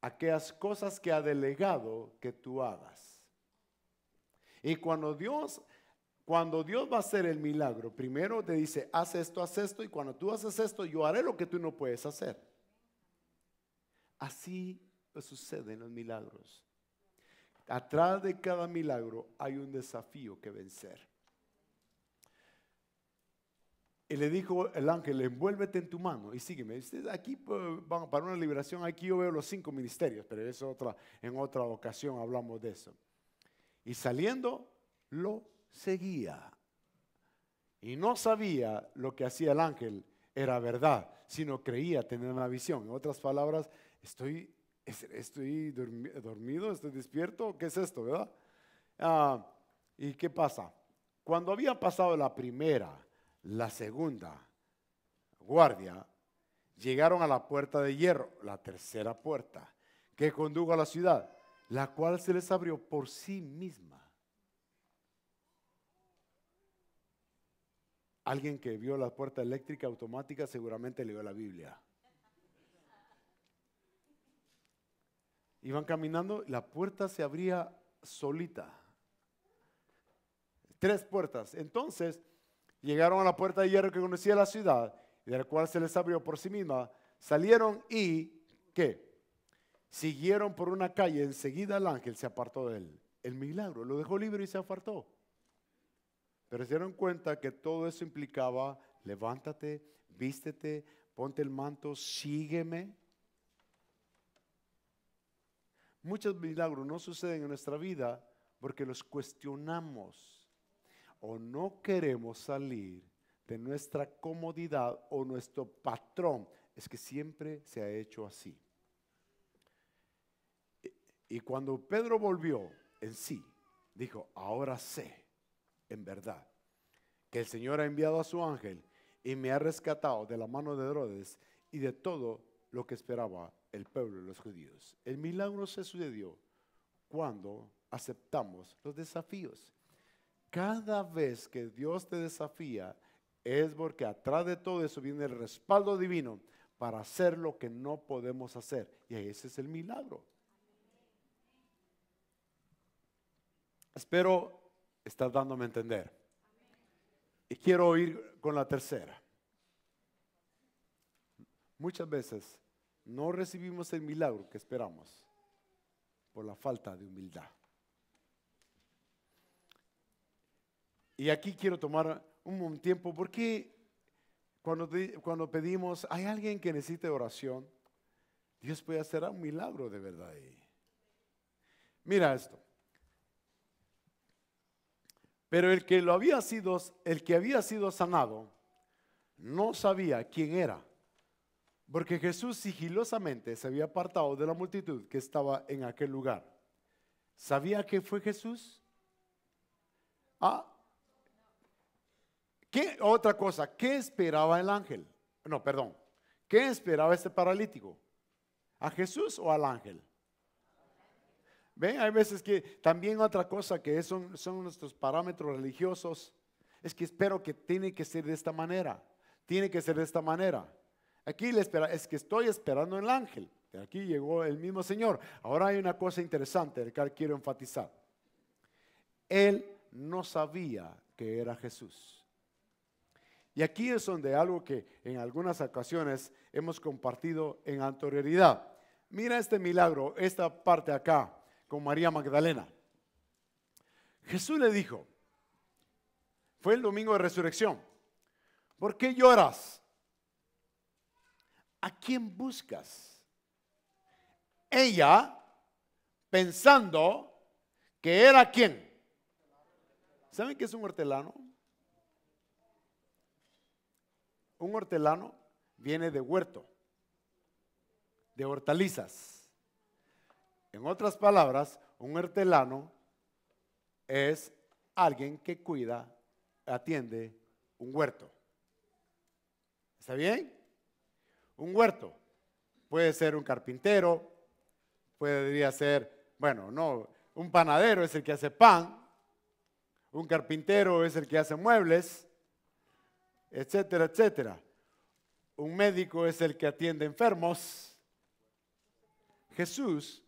aquellas cosas que ha delegado que tú hagas. Y cuando Dios, cuando Dios va a hacer el milagro, primero te dice, haz esto, haz esto, y cuando tú haces esto, yo haré lo que tú no puedes hacer. Así suceden los milagros. Atrás de cada milagro hay un desafío que vencer. Y le dijo el ángel, envuélvete en tu mano y sígueme. Aquí eh, para una liberación, aquí yo veo los cinco ministerios, pero eso otra, en otra ocasión hablamos de eso. Y saliendo, lo seguía. Y no sabía lo que hacía el ángel era verdad, sino creía tener una visión. En otras palabras, estoy, estoy dormido, estoy despierto, ¿qué es esto, verdad? Ah, ¿Y qué pasa? Cuando había pasado la primera, la segunda guardia llegaron a la puerta de hierro, la tercera puerta, que condujo a la ciudad, la cual se les abrió por sí misma. Alguien que vio la puerta eléctrica automática seguramente leyó la Biblia. Iban caminando, la puerta se abría solita. Tres puertas. Entonces, llegaron a la puerta de hierro que conocía la ciudad y de la cual se les abrió por sí misma, salieron y, ¿qué? Siguieron por una calle, enseguida el ángel se apartó de él. El milagro, lo dejó libre y se apartó. Pero se dieron cuenta que todo eso implicaba, levántate, vístete, ponte el manto, sígueme. Muchos milagros no suceden en nuestra vida porque los cuestionamos o no queremos salir de nuestra comodidad o nuestro patrón. Es que siempre se ha hecho así. Y cuando Pedro volvió en sí, dijo, ahora sé, en verdad, que el Señor ha enviado a su ángel y me ha rescatado de la mano de Herodes y de todo lo que esperaba el pueblo de los judíos. El milagro se sucedió cuando aceptamos los desafíos. Cada vez que Dios te desafía, es porque atrás de todo eso viene el respaldo divino para hacer lo que no podemos hacer. Y ese es el milagro. Espero estar dándome a entender. Y quiero ir con la tercera. Muchas veces no recibimos el milagro que esperamos por la falta de humildad. Y aquí quiero tomar un tiempo porque cuando, cuando pedimos, hay alguien que necesite oración, Dios puede hacer un milagro de verdad. Mira esto. Pero el que lo había sido, el que había sido sanado, no sabía quién era, porque Jesús sigilosamente se había apartado de la multitud que estaba en aquel lugar. ¿Sabía que fue Jesús? Ah, ¿Qué, otra cosa, ¿qué esperaba el ángel? No, perdón. ¿Qué esperaba este paralítico? ¿A Jesús o al ángel? ¿Ven? Hay veces que también otra cosa que son, son nuestros parámetros religiosos es que espero que tiene que ser de esta manera. Tiene que ser de esta manera. Aquí le espera, es que estoy esperando el ángel. Aquí llegó el mismo Señor. Ahora hay una cosa interesante que quiero enfatizar. Él no sabía que era Jesús. Y aquí es donde algo que en algunas ocasiones hemos compartido en anterioridad. Mira este milagro, esta parte acá, con María Magdalena. Jesús le dijo, fue el domingo de resurrección, ¿por qué lloras? ¿A quién buscas? Ella, pensando que era quién. ¿Saben qué es un hortelano? un hortelano viene de huerto, de hortalizas. En otras palabras, un hortelano es alguien que cuida, atiende un huerto. ¿Está bien? Un huerto. Puede ser un carpintero, podría ser, bueno, no, un panadero es el que hace pan, un carpintero es el que hace muebles, etcétera, etcétera. Un médico es el que atiende enfermos. Jesús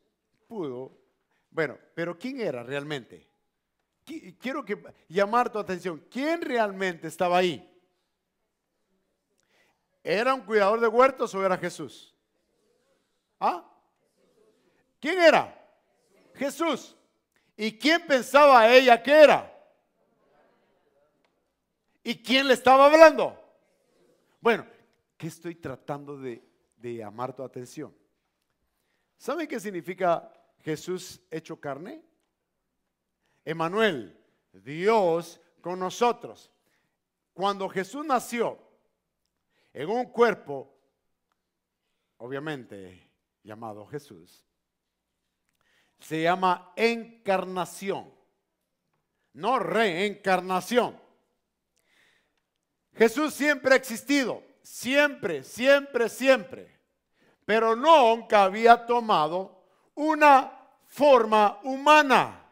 pudo, bueno, pero ¿quién era realmente? Quiero que, llamar tu atención, ¿quién realmente estaba ahí? ¿Era un cuidador de huertos o era Jesús? ¿Ah? ¿Quién era? Jesús. ¿Y quién pensaba ella que era? ¿Y quién le estaba hablando? Bueno, ¿qué estoy tratando de, llamar tu atención? ¿Saben qué significa Jesús hecho carne? Emanuel, Dios con nosotros. Cuando Jesús nació en un cuerpo, obviamente llamado Jesús, se llama encarnación, no reencarnación. Jesús siempre ha existido, siempre, siempre, siempre, pero nunca había tomado una forma humana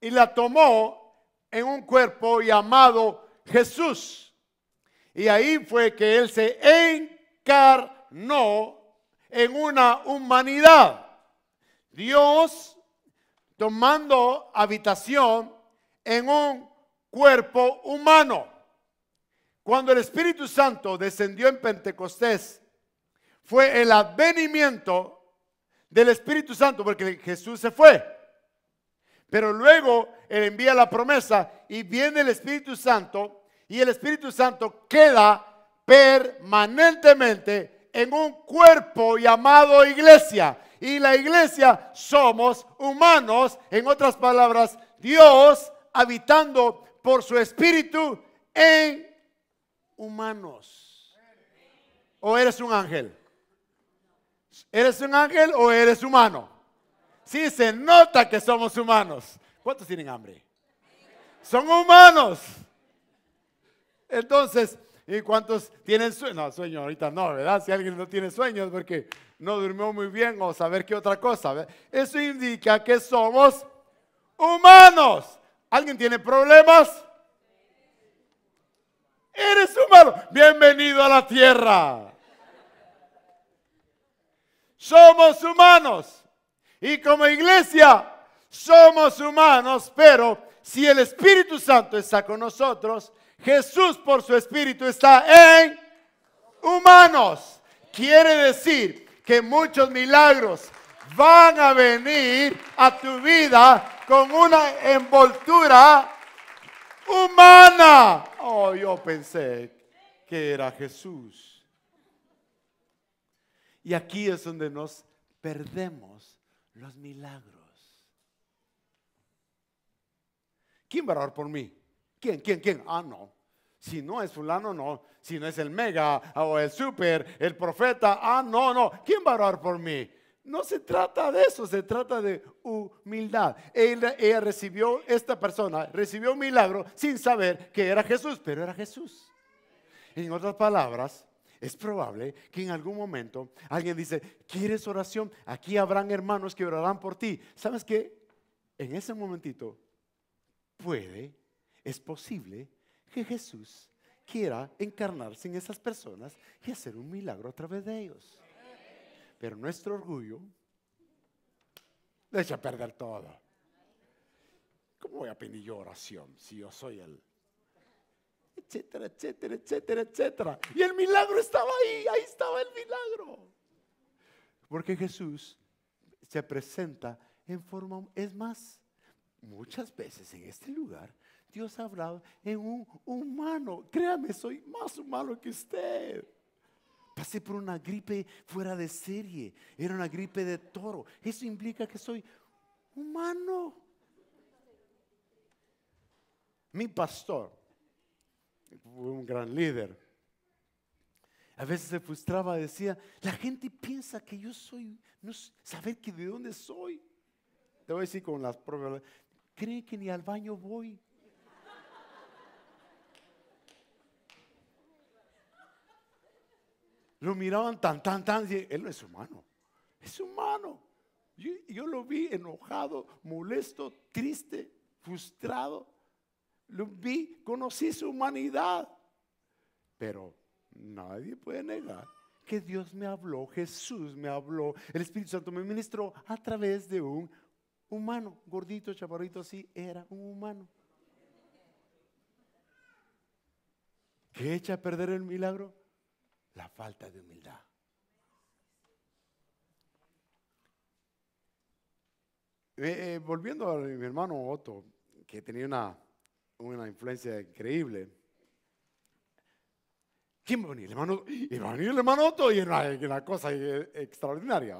y la tomó en un cuerpo llamado Jesús. Y ahí fue que Él se encarnó en una humanidad. Dios tomando habitación en un cuerpo humano. Cuando el Espíritu Santo descendió en Pentecostés, fue el advenimiento del Espíritu Santo, porque Jesús se fue. Pero luego él envía la promesa y viene el Espíritu Santo y el Espíritu Santo queda permanentemente en un cuerpo llamado iglesia. Y la iglesia somos humanos, en otras palabras, Dios habitando por su Espíritu en humanos. ¿O eres un ángel? ¿Eres un ángel o eres humano? Si se nota que somos humanos. ¿Cuántos tienen hambre? Son humanos. Entonces, ¿y cuántos tienen sueño? No, sueño ahorita no, ¿verdad? Si alguien no tiene sueños porque no durmió muy bien o saber qué otra cosa. Eso indica que somos humanos. ¿Alguien tiene problemas? Eres humano. Bienvenido a la tierra. Somos humanos. Y como iglesia, somos humanos, pero si el Espíritu Santo está con nosotros, Jesús por su Espíritu está en humanos. Quiere decir que muchos milagros van a venir a tu vida con una envoltura humana. Oh, yo pensé que era Jesús. Y aquí es donde nos perdemos los milagros. ¿Quién va a orar por mí? ¿Quién? ¿Quién? ¿Quién? Ah, no. Si no es fulano, no. Si no es el mega o el super, el profeta, ah, no, no. ¿Quién va a orar por mí? No se trata de eso, se trata de humildad. Ella, recibió, esta persona recibió un milagro sin saber que era Jesús, pero era Jesús. En otras palabras, es probable que en algún momento alguien dice, ¿quieres oración? Aquí habrán hermanos que orarán por ti. ¿Sabes qué? En ese momentito puede, es posible que Jesús quiera encarnarse en esas personas y hacer un milagro a través de ellos. Pero nuestro orgullo Deja perder todo. ¿Cómo voy a pedir yo oración si yo soy el etcétera, etcétera, etcétera, etcétera. Y el milagro estaba ahí, ahí estaba el milagro. Porque Jesús se presenta en forma, es más, muchas veces en este lugar Dios ha hablado en un humano. Créame, soy más humano que usted. Pasé por una gripe fuera de serie. Era una gripe de toro. Eso implica que soy humano. Mi pastor, un gran líder, a veces se frustraba, decía, la gente piensa que yo soy, no saber que de dónde soy. Te voy a decir con las pruebas, cree que ni al baño voy. Lo miraban tan, tan, tan. Y él no es humano. Es humano. Yo, yo lo vi enojado, molesto, triste, frustrado. Lo vi, conocí su humanidad. Pero nadie puede negar que Dios me habló, Jesús me habló, el Espíritu Santo me ministró a través de un humano, gordito, chaparrito, así, era un humano. ¿Qué echa a perder el milagro? la falta de humildad. Eh, eh, volviendo a mi hermano Otto, que tenía una, una influencia increíble. ¿Quién va hermano, va a venir el hermano Otto y era una cosa extraordinaria.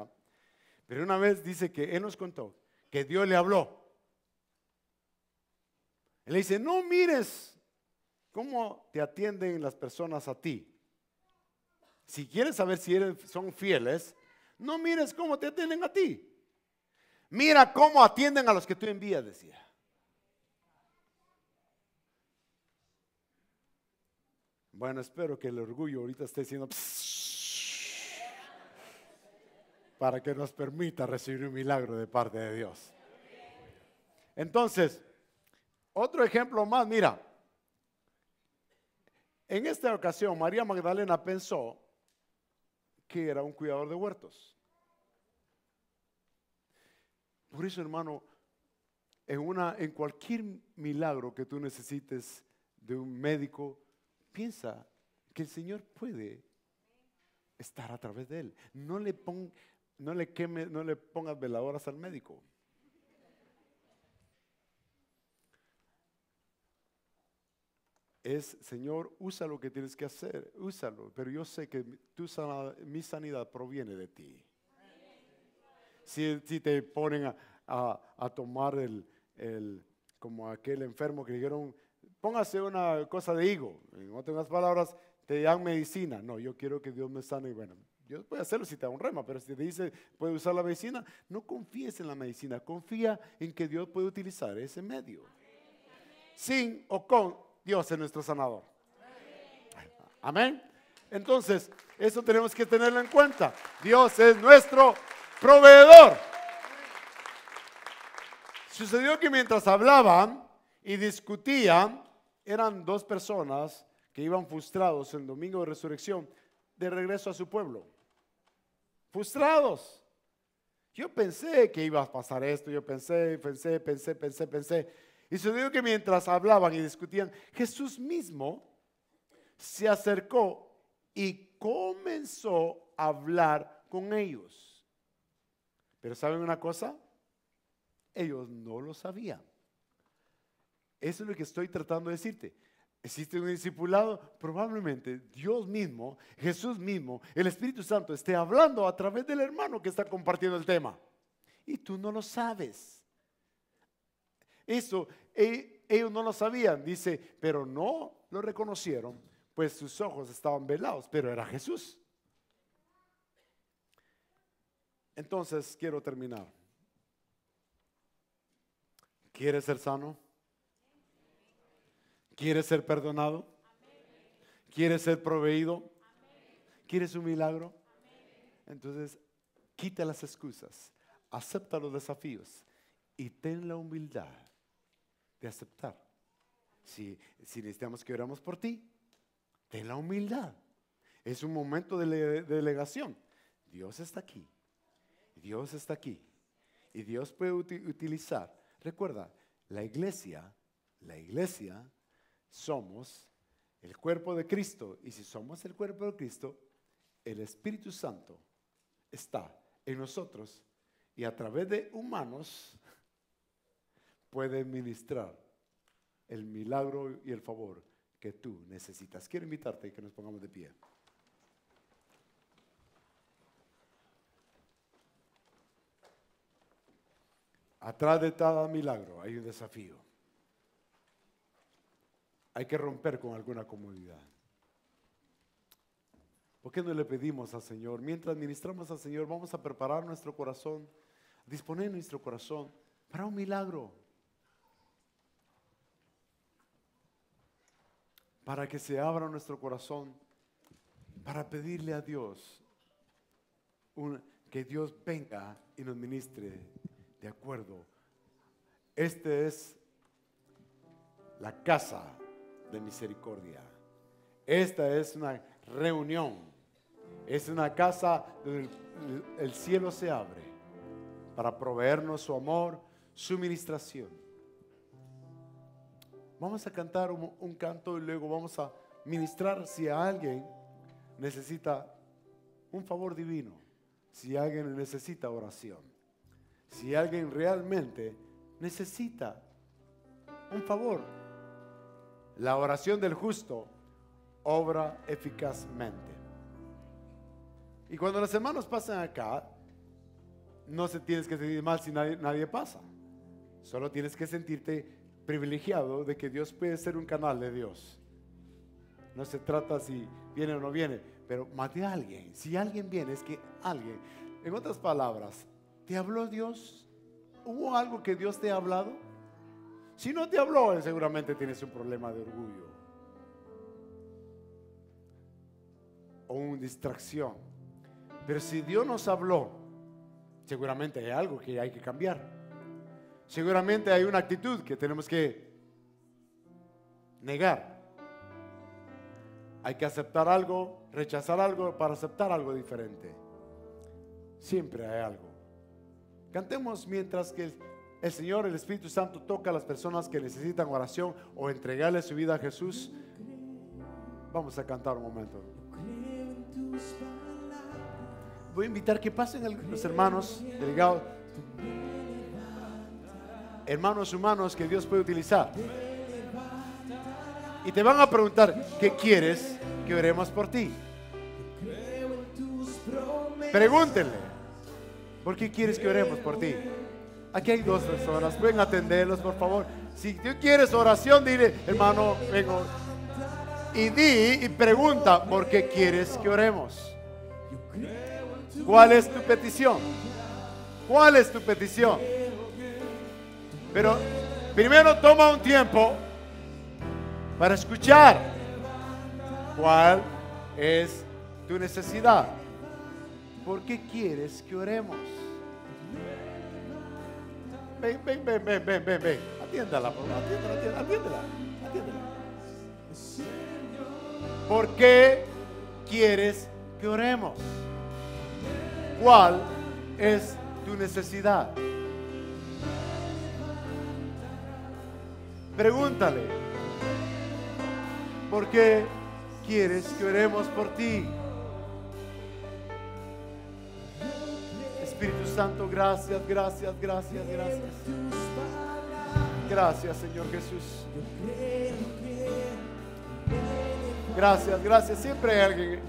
Pero una vez dice que él nos contó que Dios le habló. Él le dice, no mires cómo te atienden las personas a ti. Si quieres saber si son fieles, no mires cómo te atienden a ti. Mira cómo atienden a los que tú envías, decía. Bueno, espero que el orgullo ahorita esté siendo para que nos permita recibir un milagro de parte de Dios. Entonces, otro ejemplo más, mira, en esta ocasión María Magdalena pensó que era un cuidador de huertos. Por eso, hermano, en, una, en cualquier milagro que tú necesites de un médico, piensa que el Señor puede estar a través de él. No le, no le, queme, no le pongas veladoras al médico. es, Señor, usa lo que tienes que hacer, úsalo, pero yo sé que tu mi sanidad proviene de ti. Si, te ponen a, tomar el, como aquel enfermo que dijeron, póngase una cosa de higo, en otras palabras, te dan medicina. No, yo quiero que Dios me sane. Bueno, yo puedo hacerlo si te da un rema, pero si te dice, puede usar la medicina, no confíes en la medicina, confía en que Dios puede utilizar ese medio. Sin o con Dios es nuestro sanador. Amén. Entonces, eso tenemos que tenerlo en cuenta. Dios es nuestro proveedor. Sucedió que mientras hablaban y discutían, eran dos personas que iban frustrados el domingo de resurrección de regreso a su pueblo. Frustrados. Yo pensé que iba a pasar esto, yo pensé, pensé, pensé, pensé, pensé. Y sucedió que mientras hablaban y discutían, Jesús mismo se acercó y comenzó a hablar con ellos. Pero ¿saben una cosa? Ellos no lo sabían. Eso es lo que estoy tratando de decirte. Existe un discipulado, probablemente Dios mismo, Jesús mismo, el Espíritu Santo esté hablando a través del hermano que está compartiendo el tema. Y tú no lo sabes. Eso e, ellos no lo sabían, dice, pero no lo reconocieron, pues sus ojos estaban velados, pero era Jesús. Entonces quiero terminar. ¿Quieres ser sano? ¿Quieres ser perdonado? ¿Quieres ser proveído? ¿Quieres un milagro? Entonces, quita las excusas, acepta los desafíos y ten la humildad aceptar. Si, si necesitamos que oramos por ti, de la humildad. Es un momento de, delegación. Dios está aquí. Dios está aquí. Y Dios puede utilizar. Recuerda, la iglesia, la iglesia, somos el cuerpo de Cristo. Y si somos el cuerpo de Cristo, el Espíritu Santo está en nosotros y a través de humanos puede ministrar el milagro y el favor que tú necesitas. Quiero invitarte a que nos pongamos de pie. Atrás de cada milagro hay un desafío. Hay que romper con alguna comodidad. ¿Por qué no le pedimos al Señor? Mientras ministramos al Señor, vamos a preparar nuestro corazón, disponer nuestro corazón para un milagro. para que se abra nuestro corazón, para pedirle a Dios que Dios venga y nos ministre de acuerdo. Esta es la casa de misericordia. Esta es una reunión. Es una casa donde el, el cielo se abre para proveernos su amor, su ministración. Vamos a cantar un, canto y luego vamos a ministrar si alguien necesita un favor divino, si alguien necesita oración, si alguien realmente necesita un favor. La oración del justo obra eficazmente. Y cuando las semanas pasan acá, no se tienes que sentir mal si nadie, nadie pasa. Solo tienes que sentirte privilegiado de que Dios puede ser un canal de Dios. No se trata si viene o no viene, pero mate a alguien. Si alguien viene, es que alguien. En otras palabras, ¿te habló Dios? ¿Hubo algo que Dios te ha hablado? Si no te habló, seguramente tienes un problema de orgullo. O una distracción. Pero si Dios nos habló, seguramente hay algo que hay que cambiar seguramente hay una actitud que tenemos que negar. Hay que aceptar algo, rechazar algo para aceptar algo diferente. Siempre hay algo. Cantemos mientras que el Señor, el Espíritu Santo, toca a las personas que necesitan oración o entregarle su vida a Jesús. Vamos a cantar un momento. Voy a invitar que pasen los hermanos delegados hermanos humanos que Dios puede utilizar. Y te van a preguntar, ¿qué quieres que oremos por ti? Pregúntenle, ¿por qué quieres que oremos por ti? Aquí hay dos personas, pueden atenderlos, por favor. Si tú quieres oración, dile, hermano, vengo. Y di y pregunta, ¿por qué quieres que oremos? ¿Cuál es tu petición? ¿Cuál es tu petición? Pero primero toma un tiempo para escuchar cuál es tu necesidad. ¿Por qué quieres que oremos? Ven, ven, ven, ven, ven, ven, ven. Atiéndala, atiéndala, atiéndala, atiéndala, atiéndala. ¿Por qué quieres que oremos? ¿Cuál es tu necesidad? Pregúntale, ¿por qué quieres que oremos por ti? Espíritu Santo, gracias, gracias, gracias, gracias. Gracias, Señor Jesús. Gracias, gracias. Siempre hay alguien.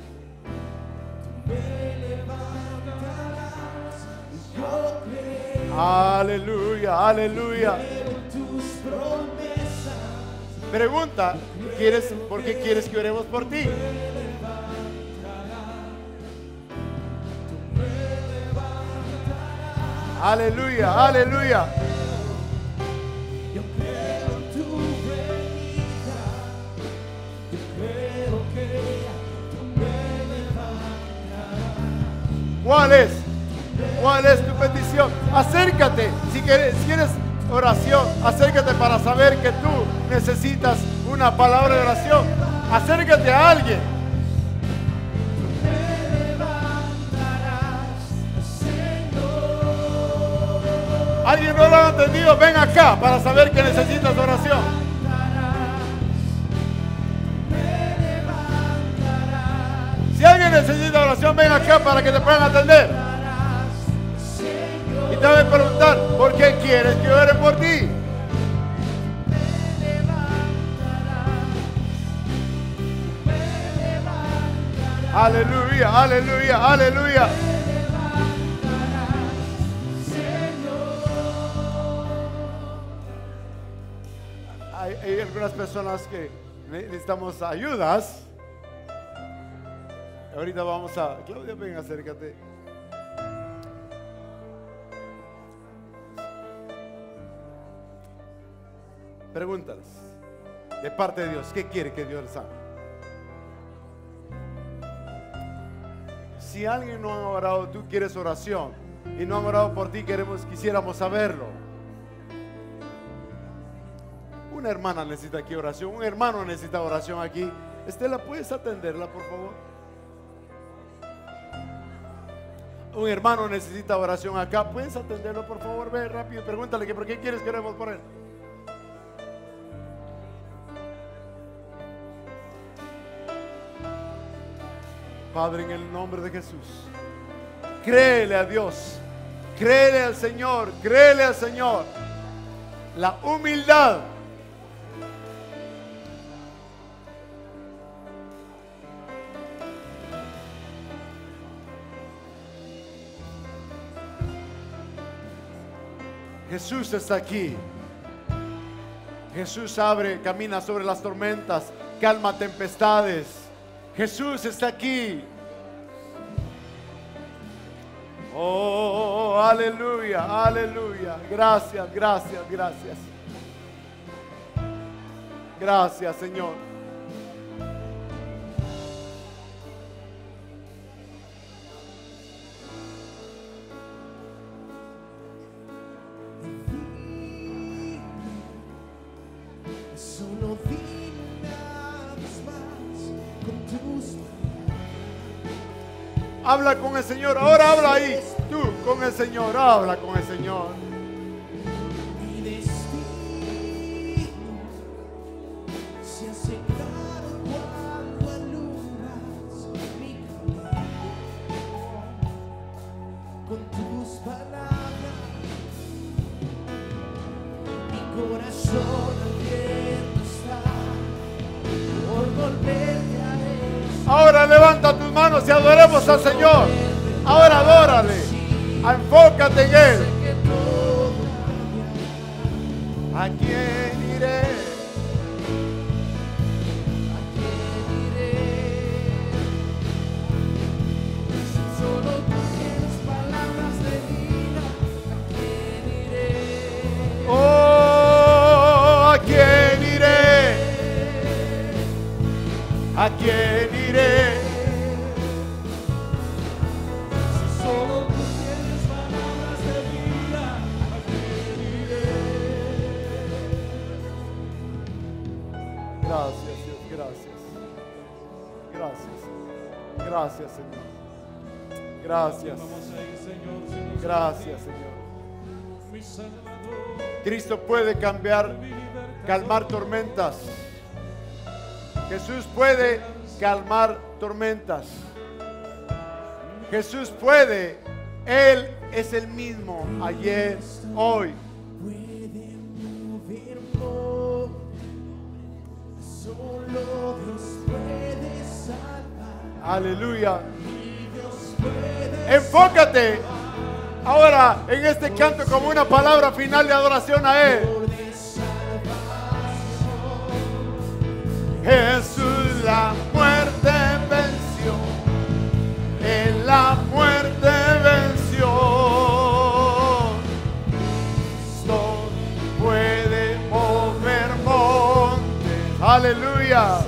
Aleluya, aleluya. Pregunta, ¿por qué quieres que oremos por ti? Aleluya, aleluya. Yo ¿Cuál es? ¿Cuál es tu petición? Acércate. Si quieres, si quieres oración. Acércate para saber que tú necesitas una palabra de oración. Acércate a alguien. Alguien no lo ha entendido, ven acá para saber que necesitas oración. Si alguien necesita oración, ven acá para que te puedan atender debe preguntar, ¿por qué quieres que ore por ti? Aleluya, aleluya, aleluya. Hay, hay, algunas personas que necesitamos ayudas. Ahorita vamos a... Claudia, ven, acércate. Pregúntales. De parte de Dios, ¿qué quiere que Dios les haga? Si alguien no ha orado, tú quieres oración y no han orado por ti, queremos, quisiéramos saberlo. Una hermana necesita aquí oración, un hermano necesita oración aquí. Estela, ¿puedes atenderla, por favor? Un hermano necesita oración acá. ¿Puedes atenderlo, por favor? Ve rápido pregúntale que por qué quieres que oremos por él. Padre, en el nombre de Jesús. Créele a Dios. Créele al Señor. Créele al Señor. La humildad. Jesús está aquí. Jesús abre, camina sobre las tormentas, calma tempestades. Jesús está aquí. Oh, aleluya, aleluya. Gracias, gracias, gracias. Gracias, Señor. Habla con el Señor. Ahora habla ahí. Tú con el Señor. Habla con el Señor. Ahora levanta tus manos y adoremos al Señor. Ahora adórale. Enfócate en Él. ¿A quién iré? ¿A quién iré? Si solo tú tienes palabras de vida, ¿a quién iré? Oh, ¿a quién iré? ¿A quién iré? solo de vida, Gracias, gracias. Gracias. Gracias, Señor. Gracias. Gracias, Señor. Cristo puede cambiar, calmar tormentas. Jesús puede calmar tormentas. Jesús puede. Él es el mismo ayer, hoy. Aleluya. Enfócate ahora en este canto como una palabra final de adoración a Él. Jesús la muerte venció, en la muerte venció. Cristo puede mover montes. Aleluya.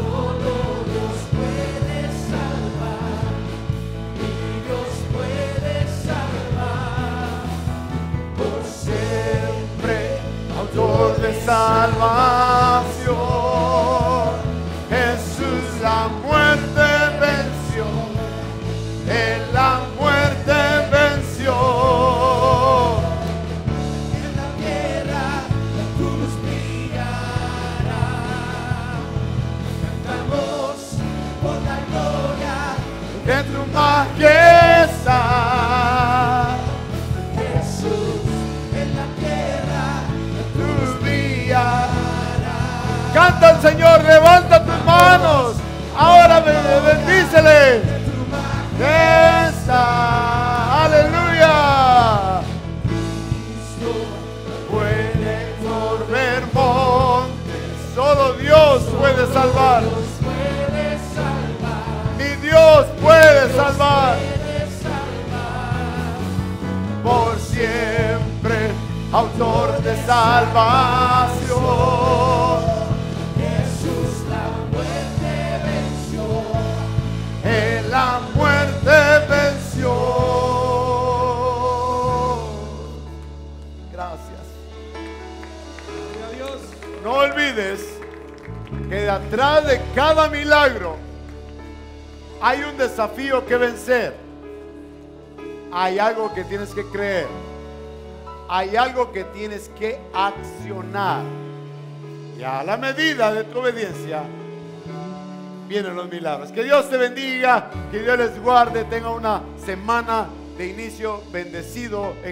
detrás de cada milagro hay un desafío que vencer. Hay algo que tienes que creer. Hay algo que tienes que accionar. Y a la medida de tu obediencia vienen los milagros. Que Dios te bendiga, que Dios les guarde, tenga una semana de inicio bendecido en